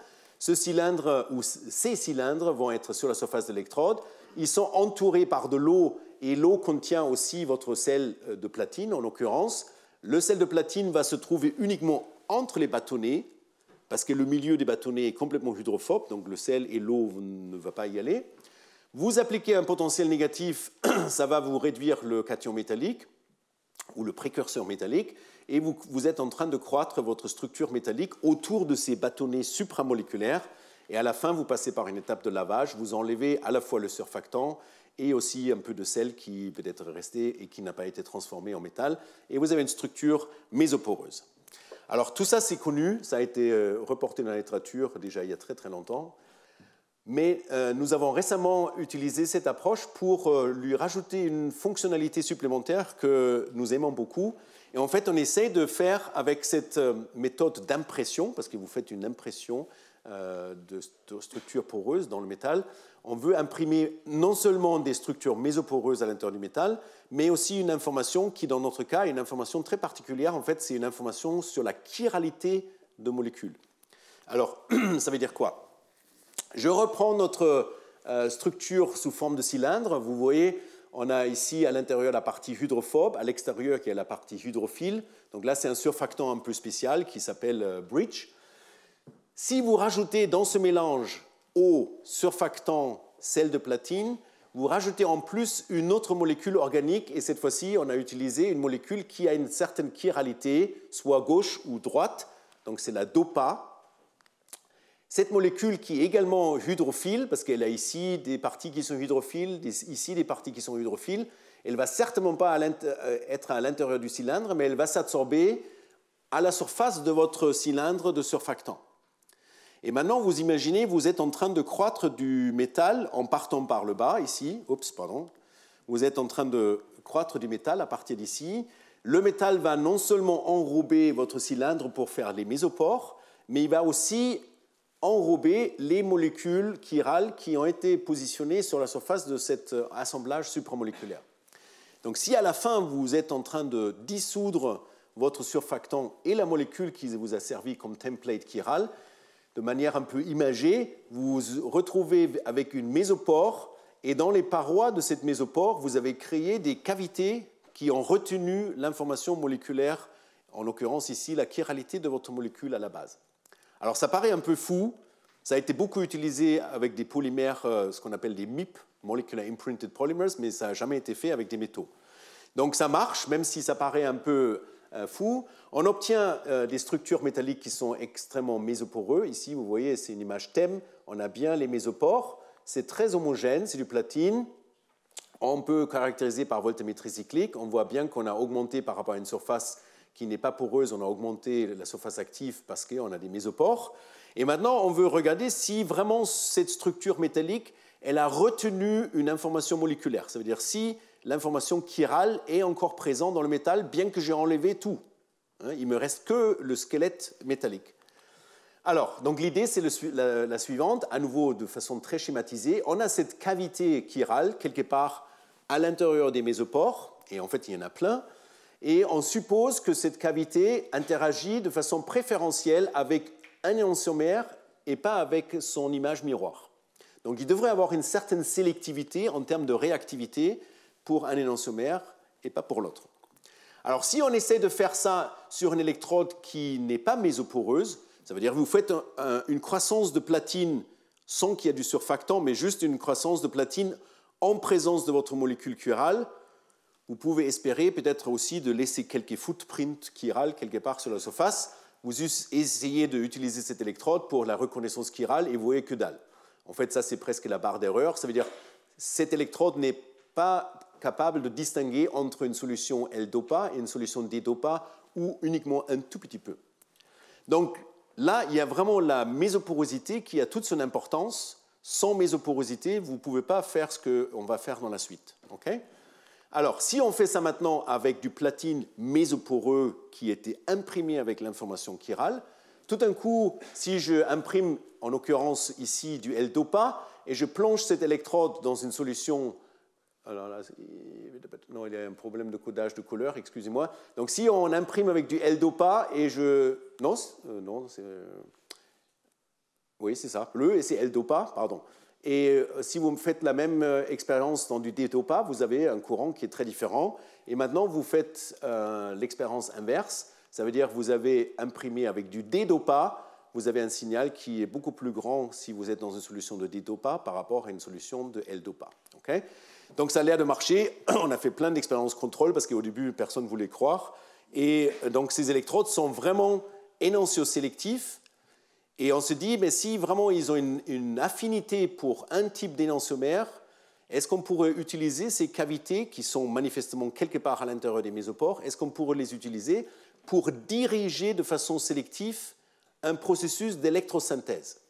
S1: Ce cylindre ou ces cylindres vont être sur la surface d'électrode. Ils sont entourés par de l'eau et l'eau contient aussi votre sel euh, de platine en l'occurrence. Le sel de platine va se trouver uniquement entre les bâtonnets parce que le milieu des bâtonnets est complètement hydrophobe, donc le sel et l'eau ne va pas y aller. Vous appliquez un potentiel négatif, [clears throat] ça va vous réduire le cation métallique ou le précurseur métallique, et vous, êtes en train de croître votre structure métallique autour de ces bâtonnets supramoléculaires. Et à la fin, vous passez par une étape de lavage, vous enlevez à la fois le surfactant et aussi un peu de sel qui peut être resté et qui n'a pas été transformé en métal. Et vous avez une structure mésoporeuse. Alors tout ça, c'est connu, ça a été euh, reporté dans la littérature déjà il y a très très longtemps. Mais euh, nous avons récemment utilisé cette approche pour euh, lui rajouter une fonctionnalité supplémentaire que nous aimons beaucoup, et en fait, on essaie de faire avec cette euh, méthode d'impression, parce que vous faites une impression euh, de structures poreuses dans le métal, on veut imprimer non seulement des structures mésoporeuses à l'intérieur du métal, mais aussi une information qui, dans notre cas, est une information très particulière. En fait, c'est une information sur la chiralité de molécules. Alors, [clears throat] ça veut dire quoi Je reprends notre euh, structure sous forme de cylindre. Vous voyez on a ici à l'intérieur la partie hydrophobe, à l'extérieur qui est la partie hydrophile. Donc là, c'est un surfactant un peu spécial qui s'appelle euh, Bridge. Si vous rajoutez dans ce mélange eau, surfactant, sel de platine, vous rajoutez en plus une autre molécule organique et cette fois-ci, on a utilisé une molécule qui a une certaine chiralité, soit gauche ou droite. Donc c'est la DOPA, cette molécule qui est également hydrophile, parce qu'elle a ici des parties qui sont hydrophiles, ici des parties qui sont hydrophiles, elle va certainement pas euh, être à l'intérieur du cylindre, mais elle va s'absorber à la surface de votre cylindre de surfactant. Et maintenant, vous imaginez, vous êtes en train de croître du métal en partant par le bas, ici. Oups, pardon. Vous êtes en train de croître du métal à partir d'ici. Le métal va non seulement enrober votre cylindre pour faire les mésopores, mais il va aussi enrober les molécules chirales qui ont été positionnées sur la surface de cet euh, assemblage supramoléculaire. Donc si à la fin vous êtes en train de dissoudre votre surfactant et la molécule qui vous a servi comme template chiral, de manière un peu imagée, vous vous retrouvez avec une mésopore et dans les parois de cette mésopore, vous avez créé des cavités qui ont retenu l'information moléculaire, en l'occurrence ici la chiralité de votre molécule à la base. Alors ça paraît un peu fou, ça a été beaucoup utilisé avec des polymères, euh, ce qu'on appelle des MIP, Molecular Imprinted Polymers, mais ça n'a jamais été fait avec des métaux. Donc ça marche, même si ça paraît un peu euh, fou. On obtient euh, des structures métalliques qui sont extrêmement mésoporeuses. Ici, vous voyez, c'est une image thème. On a bien les mésopores. C'est très homogène, c'est du platine. On peut caractériser par voltmétrie cyclique. On voit bien qu'on a augmenté par rapport à une surface qui n'est pas poreuse, on a augmenté la surface active parce qu'on a des mésopores. Et maintenant, on veut regarder si vraiment cette structure métallique, elle a retenu une information moléculaire. Ça veut dire si l'information chirale est encore présente dans le métal, bien que j'ai enlevé tout. Hein. Il me reste que le squelette métallique. Alors, donc l'idée, c'est la, la, suivante, à nouveau de façon très schématisée. On a cette cavité chirale quelque part à l'intérieur des mésopores, et en fait, il y en a plein et on suppose que cette cavité interagit de façon préférentielle avec un énonciomère et pas avec son image miroir. Donc il devrait avoir une certaine sélectivité en termes de réactivité pour un énonciomère et pas pour l'autre. Alors si on essaie de faire ça sur une électrode qui n'est pas mésoporeuse, ça veut dire que vous faites une croissance de platine sans qu'il y ait du surfactant, mais juste une croissance de platine en présence de votre molécule curale, vous pouvez espérer peut-être aussi de laisser quelques footprints chirales quelque part sur la surface. Vous essayez d'utiliser cette électrode pour la reconnaissance chirale et vous voyez que dalle. En fait, ça, c'est presque la barre d'erreur. Ça veut dire cette électrode n'est pas capable de distinguer entre une solution L-DOPA et une solution D-DOPA ou uniquement un tout petit peu. Donc là, il y a vraiment la mésoporosité qui a toute son importance. Sans mésoporosité, vous ne pouvez pas faire ce qu'on va faire dans la suite. OK alors, si on fait ça maintenant avec du platine mésoporeux qui était imprimé avec l'information chirale, tout d'un coup, si je imprime, en l'occurrence ici, du L-DOPA, et je plonge cette électrode dans une solution... Alors là, non, il y a un problème de codage de couleur, excusez-moi. Donc si on imprime avec du L-DOPA et je... Non, c'est... Euh, euh, oui, c'est ça, le et c'est L-DOPA, pardon. Et euh, si vous faites la même euh, expérience dans du D-Dopa, vous avez un courant qui est très différent. Et maintenant, vous faites euh, l'expérience inverse. Ça veut dire que vous avez imprimé avec du D-Dopa, vous avez un signal qui est beaucoup plus grand si vous êtes dans une solution de D-Dopa par rapport à une solution de L-dopa. Donc ça a l'air de marcher. [clears throat] On a fait plein d'expériences contrôle parce qu'au début, personne ne voulait croire. Et donc ces électrodes sont vraiment énonciosélectifs et on se dit, mais si vraiment ils ont une, affinité pour un type d'énantiomère, est-ce qu'on pourrait utiliser ces cavités qui sont manifestement quelque part à l'intérieur des mésopores, est-ce qu'on pourrait les utiliser pour diriger de façon sélective un processus d'électrosynthèse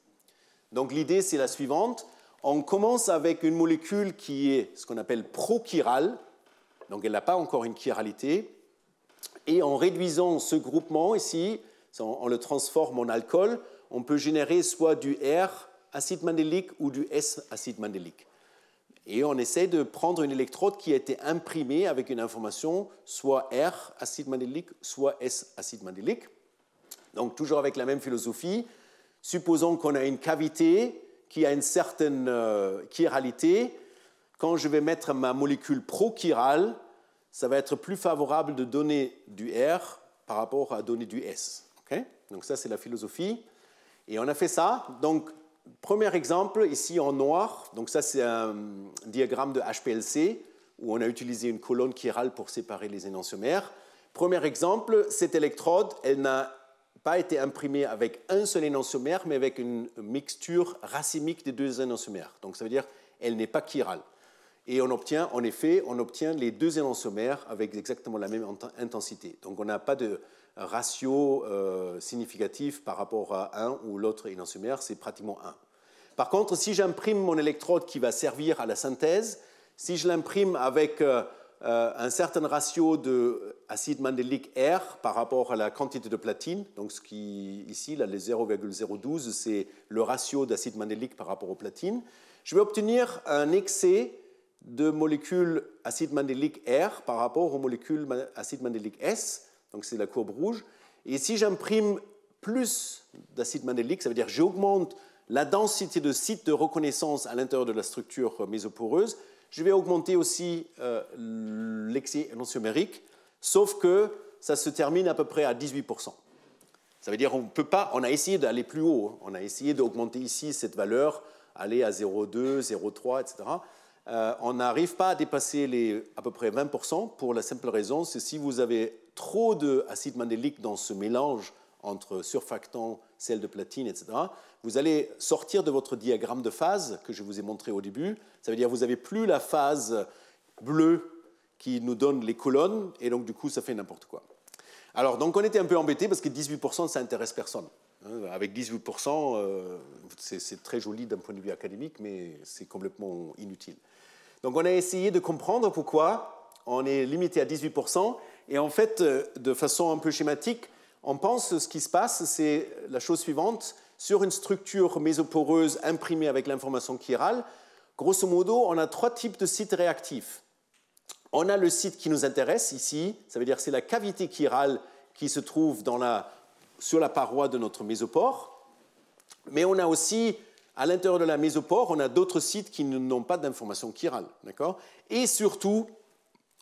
S1: Donc l'idée, c'est la suivante. On commence avec une molécule qui est ce qu'on appelle prochirale, donc elle n'a pas encore une chiralité, et en réduisant ce groupement ici, on, le transforme en alcool, on peut générer soit du R acide mandélique ou du S acide mandélique. Et on essaie de prendre une électrode qui a été imprimée avec une information soit R acide mandélique, soit S acide mandélique. Donc toujours avec la même philosophie. Supposons qu'on a une cavité qui a une certaine euh, chiralité. Quand je vais mettre ma molécule prochirale, ça va être plus favorable de donner du R par rapport à donner du S. Donc ça, c'est la philosophie. Et on a fait ça. Donc, premier exemple, ici en noir, donc ça c'est un diagramme de HPLC, où on a utilisé une colonne chirale pour séparer les énantiomères. Premier exemple, cette électrode, elle n'a pas été imprimée avec un seul énantiomère, mais avec une mixture racémique des deux énantiomères. Donc ça veut dire elle n'est pas chirale. Et on obtient, en effet, on obtient les deux énantiomères avec exactement la même intensité. Donc on n'a pas de ratio euh, significatif par rapport à un ou l'autre sommaire, c'est pratiquement 1. Par contre, si j'imprime mon électrode qui va servir à la synthèse, si je l'imprime avec euh, euh, un certain ratio d'acide mandélique R par rapport à la quantité de platine, donc ce qui ici, là, les 0,012, c'est le ratio d'acide mandélique par rapport au platine, je vais obtenir un excès de molécules acide mandélique R par rapport aux molécules acide mandélique S donc c'est la courbe rouge. Et si j'imprime plus d'acide mandélique, ça veut dire que j'augmente la densité de sites de reconnaissance à l'intérieur de la structure mésoporeuse, je vais augmenter aussi euh, l'excès énonciomérique, sauf que ça se termine à peu près à 18%. Ça veut dire qu'on peut pas, on a essayé d'aller plus haut, hein. on a essayé d'augmenter ici cette valeur, aller à 0,2, 0,3, etc. on n'arrive pas à dépasser les à peu près 20% pour la simple raison, c'est si vous avez trop d'acide mandélique dans ce mélange entre surfactant, sel de platine, etc., vous allez sortir de votre diagramme de phase que je vous ai montré au début. Ça veut dire que vous n'avez plus la phase bleue qui nous donne les colonnes, et donc du coup, ça fait n'importe quoi. Alors, donc on était un peu embêté parce que 18%, ça intéresse personne. Hein, avec 18%, euh, c'est très joli d'un point de vue académique, mais c'est complètement inutile. Donc on a essayé de comprendre pourquoi on est limité à 18%, et en fait, euh, de façon un peu schématique, on pense ce qui se passe, c'est la chose suivante. Sur une structure mésoporeuse imprimée avec l'information chirale, grosso modo, on a trois types de sites réactifs. On a le site qui nous intéresse ici, ça veut dire c'est la cavité chirale qui se trouve dans la, sur la paroi de notre mésopore. Mais on a aussi, à l'intérieur de la mésopore, on a d'autres sites qui n'ont pas d'information chirale. Et surtout,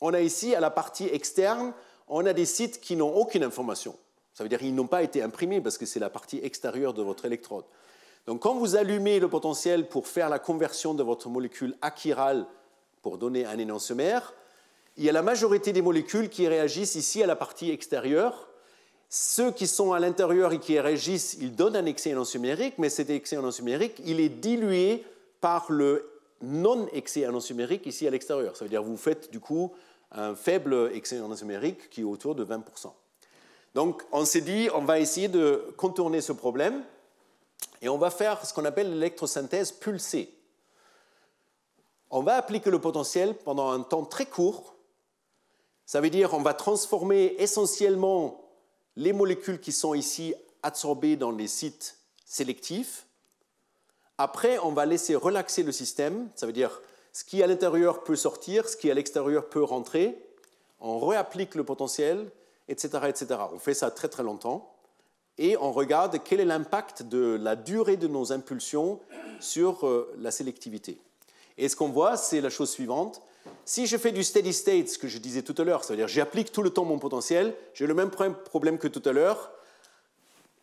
S1: on a ici, à la partie externe, on a des sites qui n'ont aucune information. Ça veut dire qu'ils n'ont pas été imprimés parce que c'est la partie extérieure de votre électrode. Donc quand vous allumez le potentiel pour faire la conversion de votre molécule chirale pour donner un énantiomère, il y a la majorité des molécules qui réagissent ici à la partie extérieure. Ceux qui sont à l'intérieur et qui réagissent, ils donnent un excès énantiomérique, mais cet excès numérique, il est dilué par le non-excès énantiomérique ici à l'extérieur. Ça veut dire vous faites du coup un faible en numérique qui est autour de 20%. Donc on s'est dit, on va essayer de contourner ce problème et on va faire ce qu'on appelle l'électrosynthèse pulsée. On va appliquer le potentiel pendant un temps très court. Ça veut dire on va transformer essentiellement les molécules qui sont ici absorbées dans les sites sélectifs. Après, on va laisser relaxer le système, ça veut dire ce qui à l'intérieur peut sortir, ce qui à l'extérieur peut rentrer, on réapplique le potentiel, etc., etc. On fait ça très très longtemps et on regarde quel est l'impact de la durée de nos impulsions sur euh, la sélectivité. Et ce qu'on voit, c'est la chose suivante. Si je fais du steady state, ce que je disais tout à l'heure, c'est-à-dire j'applique tout le temps mon potentiel, j'ai le même problème que tout à l'heure.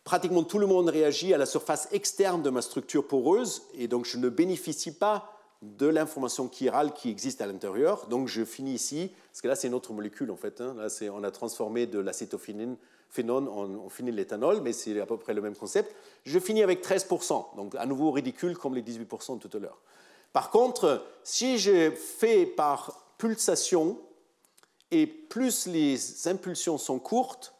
S1: Pratiquement tout le monde réagit à la surface externe de ma structure poreuse et donc je ne bénéficie pas de l'information chirale qui existe à l'intérieur. Donc je finis ici, parce que là c'est une autre molécule en fait. Hein. on a transformé de l'acétophénone en, l'éthanol, mais c'est à peu près le même concept. Je finis avec 13%, donc à nouveau ridicule comme les 18% tout à l'heure. Par contre, si je fais par pulsation et plus les impulsions sont courtes,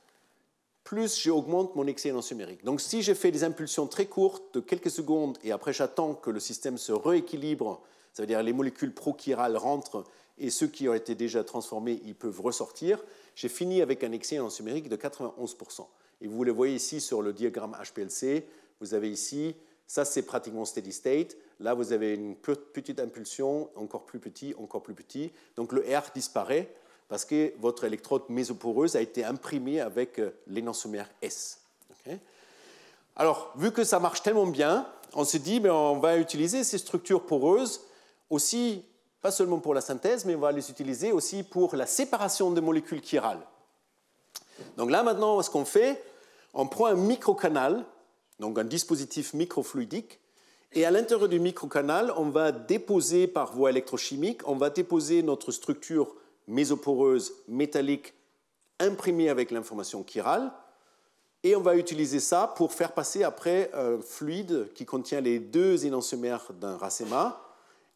S1: plus j'augmente mon excellence numérique. Donc si j'ai fait des impulsions très courtes de quelques secondes et après j'attends que le système se rééquilibre, ça veut dire les molécules prochirales rentrent et ceux qui ont été déjà transformés, ils peuvent ressortir, j'ai fini avec un excellence numérique de 91%. Et vous le voyez ici sur le diagramme HPLC, vous avez ici, ça c'est pratiquement steady state, là vous avez une petite impulsion, encore plus petit, encore plus petit, donc le R disparaît, parce que votre électrode mésoporeuse a été imprimée avec euh, sommaire S. Alors, vu que ça marche tellement bien, on se dit, mais ben, on va utiliser ces structures poreuses aussi, pas seulement pour la synthèse, mais on va les utiliser aussi pour la séparation des molécules chirales. Donc là, maintenant, ce qu'on fait, on prend un microcanal, donc un dispositif microfluidique, et à l'intérieur du microcanal, on va déposer par voie électrochimique, on va déposer notre structure mésoporeuse, métallique, imprimée avec l'information chirale. Et on va utiliser ça pour faire passer après un euh, fluide qui contient les deux énantiomères d'un racéma,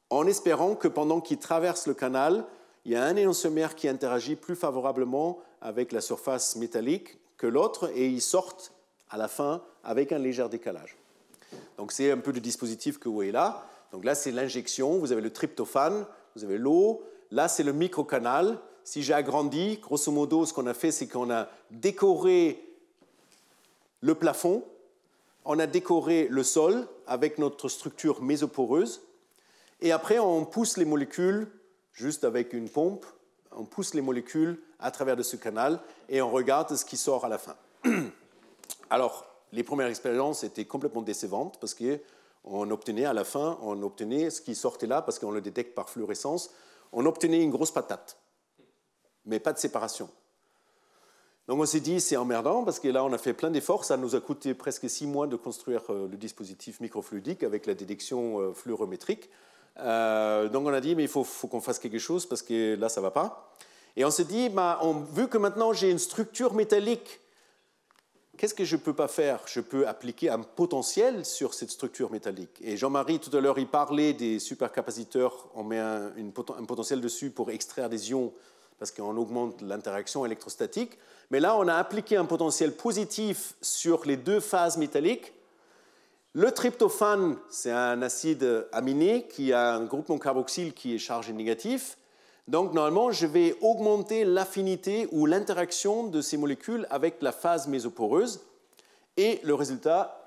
S1: en espérant que pendant qu'il traverse le canal, il y a un énantiomère qui interagit plus favorablement avec la surface métallique que l'autre, et il sortent à la fin avec un léger décalage. Donc c'est un peu le dispositif que vous voyez là. Donc là, c'est l'injection, vous avez le tryptophane, vous avez l'eau, Là, c'est le micro-canal. Si j'ai agrandi, grosso modo, ce qu'on a fait, c'est qu'on a décoré le plafond, on a décoré le sol avec notre structure mésoporeuse, et après, on pousse les molécules, juste avec une pompe, on pousse les molécules à travers de ce canal et on regarde ce qui sort à la fin. [clears throat] Alors, les premières expériences étaient complètement décevantes parce qu'on obtenait à la fin, on obtenait ce qui sortait là parce qu'on le détecte par fluorescence on obtenait une grosse patate, mais pas de séparation. Donc on s'est dit, c'est emmerdant, parce que là, on a fait plein d'efforts. Ça nous a coûté presque six mois de construire euh, le dispositif microfluidique avec la détection euh, fluorométrique. Euh, donc on a dit, mais il faut, qu'on fasse quelque chose, parce que là, ça ne va pas. Et on s'est dit, bah, on, vu que maintenant j'ai une structure métallique qu'est-ce que je ne peux pas faire Je peux appliquer un potentiel sur cette structure métallique. Et Jean-Marie, tout à l'heure, il parlait des supercapaciteurs. On met un, potentiel dessus pour extraire des ions parce qu'on augmente l'interaction électrostatique. Mais là, on a appliqué un potentiel positif sur les deux phases métalliques. Le tryptophane, c'est un acide aminé qui a un groupement carboxyle qui est chargé négatif. Donc normalement, je vais augmenter l'affinité ou l'interaction de ces molécules avec la phase mésoporeuse et le résultat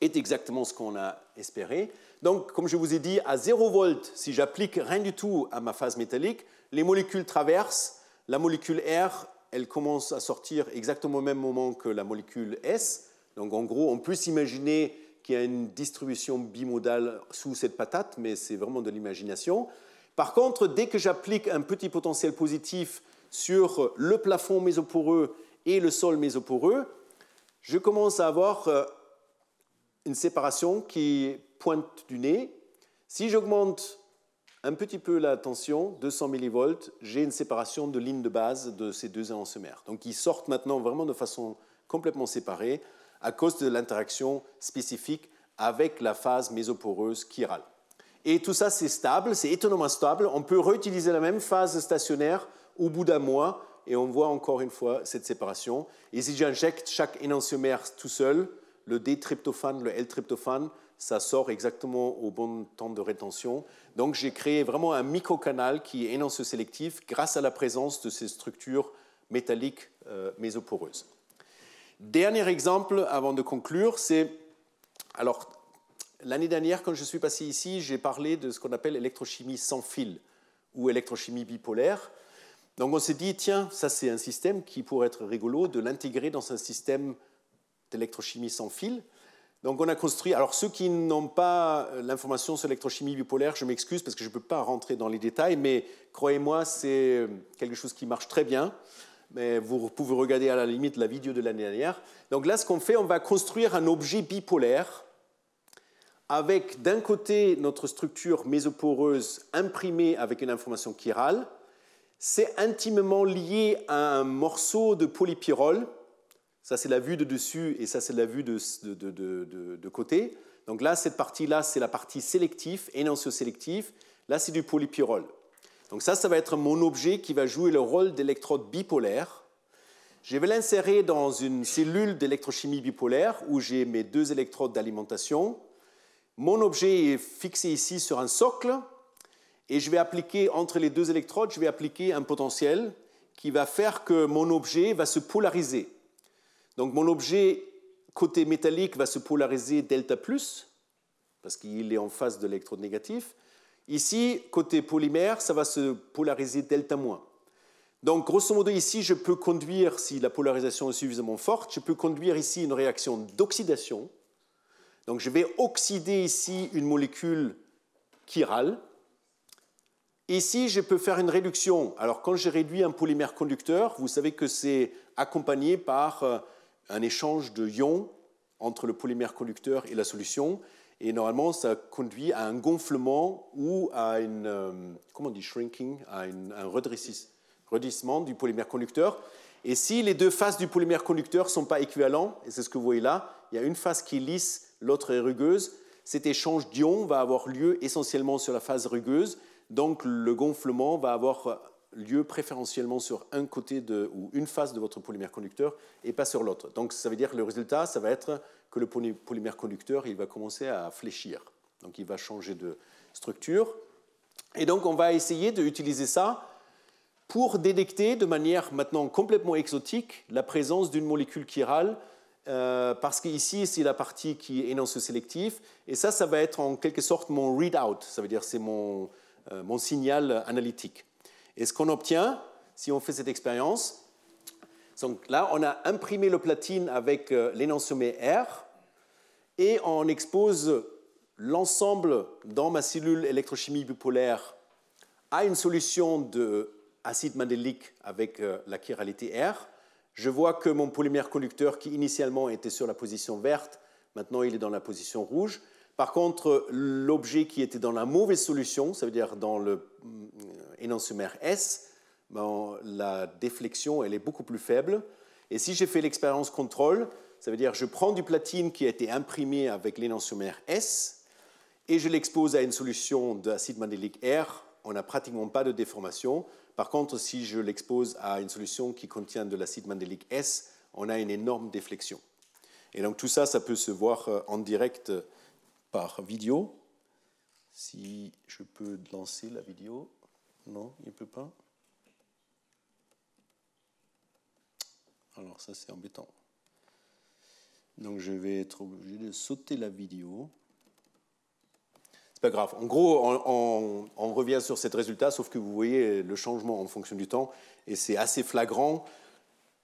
S1: est exactement ce qu'on a espéré. Donc comme je vous ai dit, à 0 volt, si j'applique rien du tout à ma phase métallique, les molécules traversent, la molécule R, elle commence à sortir exactement au même moment que la molécule S. Donc en gros, on peut s'imaginer qu'il y a une distribution bimodale sous cette patate, mais c'est vraiment de l'imagination. Par contre, dès que j'applique un petit potentiel positif sur le plafond mésoporeux et le sol mésoporeux, je commence à avoir euh, une séparation qui pointe du nez. Si j'augmente un petit peu la tension, 200 millivolts, j'ai une séparation de ligne de base de ces deux ions Donc ils sortent maintenant vraiment de façon complètement séparée à cause de l'interaction spécifique avec la phase mésoporeuse chirale. Et tout ça, c'est stable, c'est étonnamment stable. On peut réutiliser la même phase stationnaire au bout d'un mois et on voit encore une fois cette séparation. Et si j'injecte chaque énantiomère tout seul, le D-tryptophane, le L-tryptophane, ça sort exactement au bon temps de rétention. Donc j'ai créé vraiment un micro-canal qui est sélectif grâce à la présence de ces structures métalliques euh, mésoporeuses. Dernier exemple avant de conclure, c'est alors L'année dernière, quand je suis passé ici, j'ai parlé de ce qu'on appelle électrochimie sans fil ou électrochimie bipolaire. Donc on s'est dit, tiens, ça c'est un système qui pourrait être rigolo de l'intégrer dans un système d'électrochimie sans fil. Donc on a construit, alors ceux qui n'ont pas euh, l'information sur l'électrochimie bipolaire, je m'excuse parce que je ne peux pas rentrer dans les détails, mais croyez-moi, c'est euh, quelque chose qui marche très bien. Mais vous pouvez regarder à la limite la vidéo de l'année dernière. Donc là, ce qu'on fait, on va construire un objet bipolaire avec d'un côté notre structure mésoporeuse imprimée avec une information chirale, c'est intimement lié à un morceau de polypyrrole. Ça, c'est la vue de dessus et ça, c'est la vue de, côté. Donc là, cette partie-là, c'est la partie sélective, énancio-sélective. Là, c'est du polypyrrole. Donc ça, ça va être mon objet qui va jouer le rôle d'électrode bipolaire. Je vais l'insérer dans une cellule d'électrochimie bipolaire où j'ai mes deux électrodes d'alimentation mon objet est fixé ici sur un socle et je vais appliquer entre les deux électrodes, je vais appliquer un potentiel qui va faire que mon objet va se polariser. Donc mon objet côté métallique va se polariser delta plus parce qu'il est en face de l'électrode négatif. Ici, côté polymère, ça va se polariser delta moins. Donc, grosso modo, ici, je peux conduire, si la polarisation est suffisamment forte, je peux conduire ici une réaction d'oxydation, donc je vais oxyder ici une molécule chirale. Ici, je peux faire une réduction. Alors quand j'ai réduit un polymère conducteur, vous savez que c'est accompagné par euh, un échange de ions entre le polymère conducteur et la solution. Et normalement, ça conduit à un gonflement ou à une, euh, comment dit, shrinking, à un redressement du polymère conducteur. Et si les deux faces du polymère conducteur ne sont pas équivalentes, et c'est ce que vous voyez là, il y a une face qui est lisse l'autre est rugueuse. Cet échange d'ions va avoir lieu essentiellement sur la phase rugueuse, donc le gonflement va avoir lieu préférentiellement sur un côté ou une face de votre polymère conducteur et pas sur l'autre. Donc ça veut dire que le résultat, ça va être que le polymère conducteur, il va commencer à fléchir. Donc il va changer de structure. Et donc on va essayer d'utiliser ça pour détecter de manière maintenant complètement exotique la présence d'une molécule chirale euh, parce qu'ici, c'est la partie qui est non sélective et ça, ça va être en quelque sorte mon readout, ça veut dire c'est mon, euh, mon signal analytique. Et ce qu'on obtient, si on fait cette expérience, donc là, on a imprimé le platine avec euh, R, et on expose l'ensemble dans ma cellule électrochimie bipolaire à une solution d'acide mandélique avec euh, la chiralité R, je vois que mon polymère conducteur, qui initialement était sur la position verte, maintenant il est dans la position rouge. Par contre, l'objet qui était dans la mauvaise solution, ça veut dire dans le euh, énantiomère S, ben, la déflexion elle est beaucoup plus faible. Et si j'ai fait l'expérience contrôle, ça veut dire je prends du platine qui a été imprimé avec l'énantiomère S et je l'expose à une solution d'acide mandélique R, on n'a pratiquement pas de déformation. Par contre, si je l'expose à une solution qui contient de l'acide mandélique S, on a une énorme déflexion. Et donc tout ça, ça peut se voir euh, en direct euh, par vidéo. Si je peux lancer la vidéo. Non, il ne peut pas. Alors ça, c'est embêtant. Donc je vais être obligé de sauter la vidéo. En gros, on, revient sur cet résultat, sauf que vous voyez le changement en fonction du temps, et c'est assez flagrant.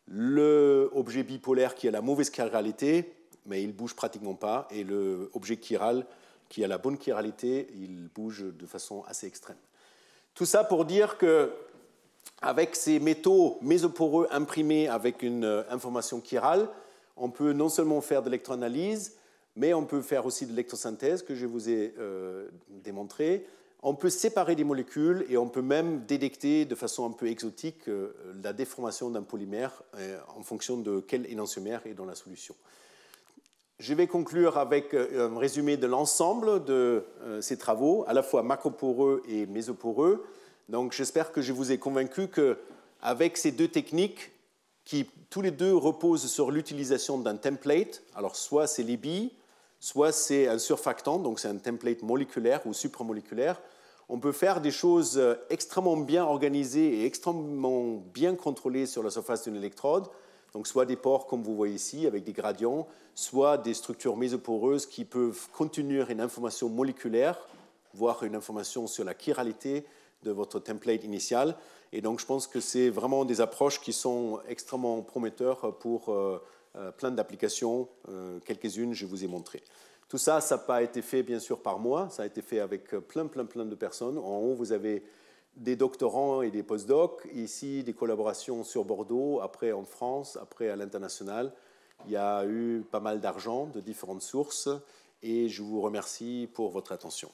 S1: L'objet bipolaire qui a la mauvaise chiralité, mais il bouge pratiquement pas, et l'objet chiral qui a la bonne chiralité, il bouge de façon assez extrême. Tout ça pour dire que avec ces métaux mésoporeux imprimés avec une euh, information chirale, on peut non seulement faire de l'électroanalyse, mais on peut faire aussi de l'électrosynthèse que je vous ai euh, démontré. On peut séparer des molécules et on peut même détecter de façon un peu exotique euh, la déformation d'un polymère euh, en fonction de quel énantiomère est dans la solution. Je vais conclure avec un résumé de l'ensemble de ces travaux, à la fois macroporeux et mésoporeux. Donc j'espère que je vous ai convaincu que avec ces deux techniques, qui tous les deux reposent sur l'utilisation d'un template, alors soit c'est les billes, soit c'est un surfactant, donc c'est un template moléculaire ou supramoléculaire. On peut faire des choses euh, extrêmement bien organisées et extrêmement bien contrôlées sur la surface d'une électrode, donc soit des pores comme vous voyez ici avec des gradients, soit des structures mésoporeuses qui peuvent contenir une information moléculaire, voire une information sur la chiralité de votre template initial. Et donc je pense que c'est vraiment des approches qui sont extrêmement prometteurs pour... Euh, euh, plein d'applications, euh, quelques-unes je vous ai montrées. Tout ça, ça n'a pas été fait bien sûr par moi, ça a été fait avec euh, plein, plein, plein de personnes. En haut, vous avez des doctorants et des postdocs, ici des collaborations sur Bordeaux, après en France, après à l'international. Il y a eu pas mal d'argent de différentes sources et je vous remercie pour votre attention.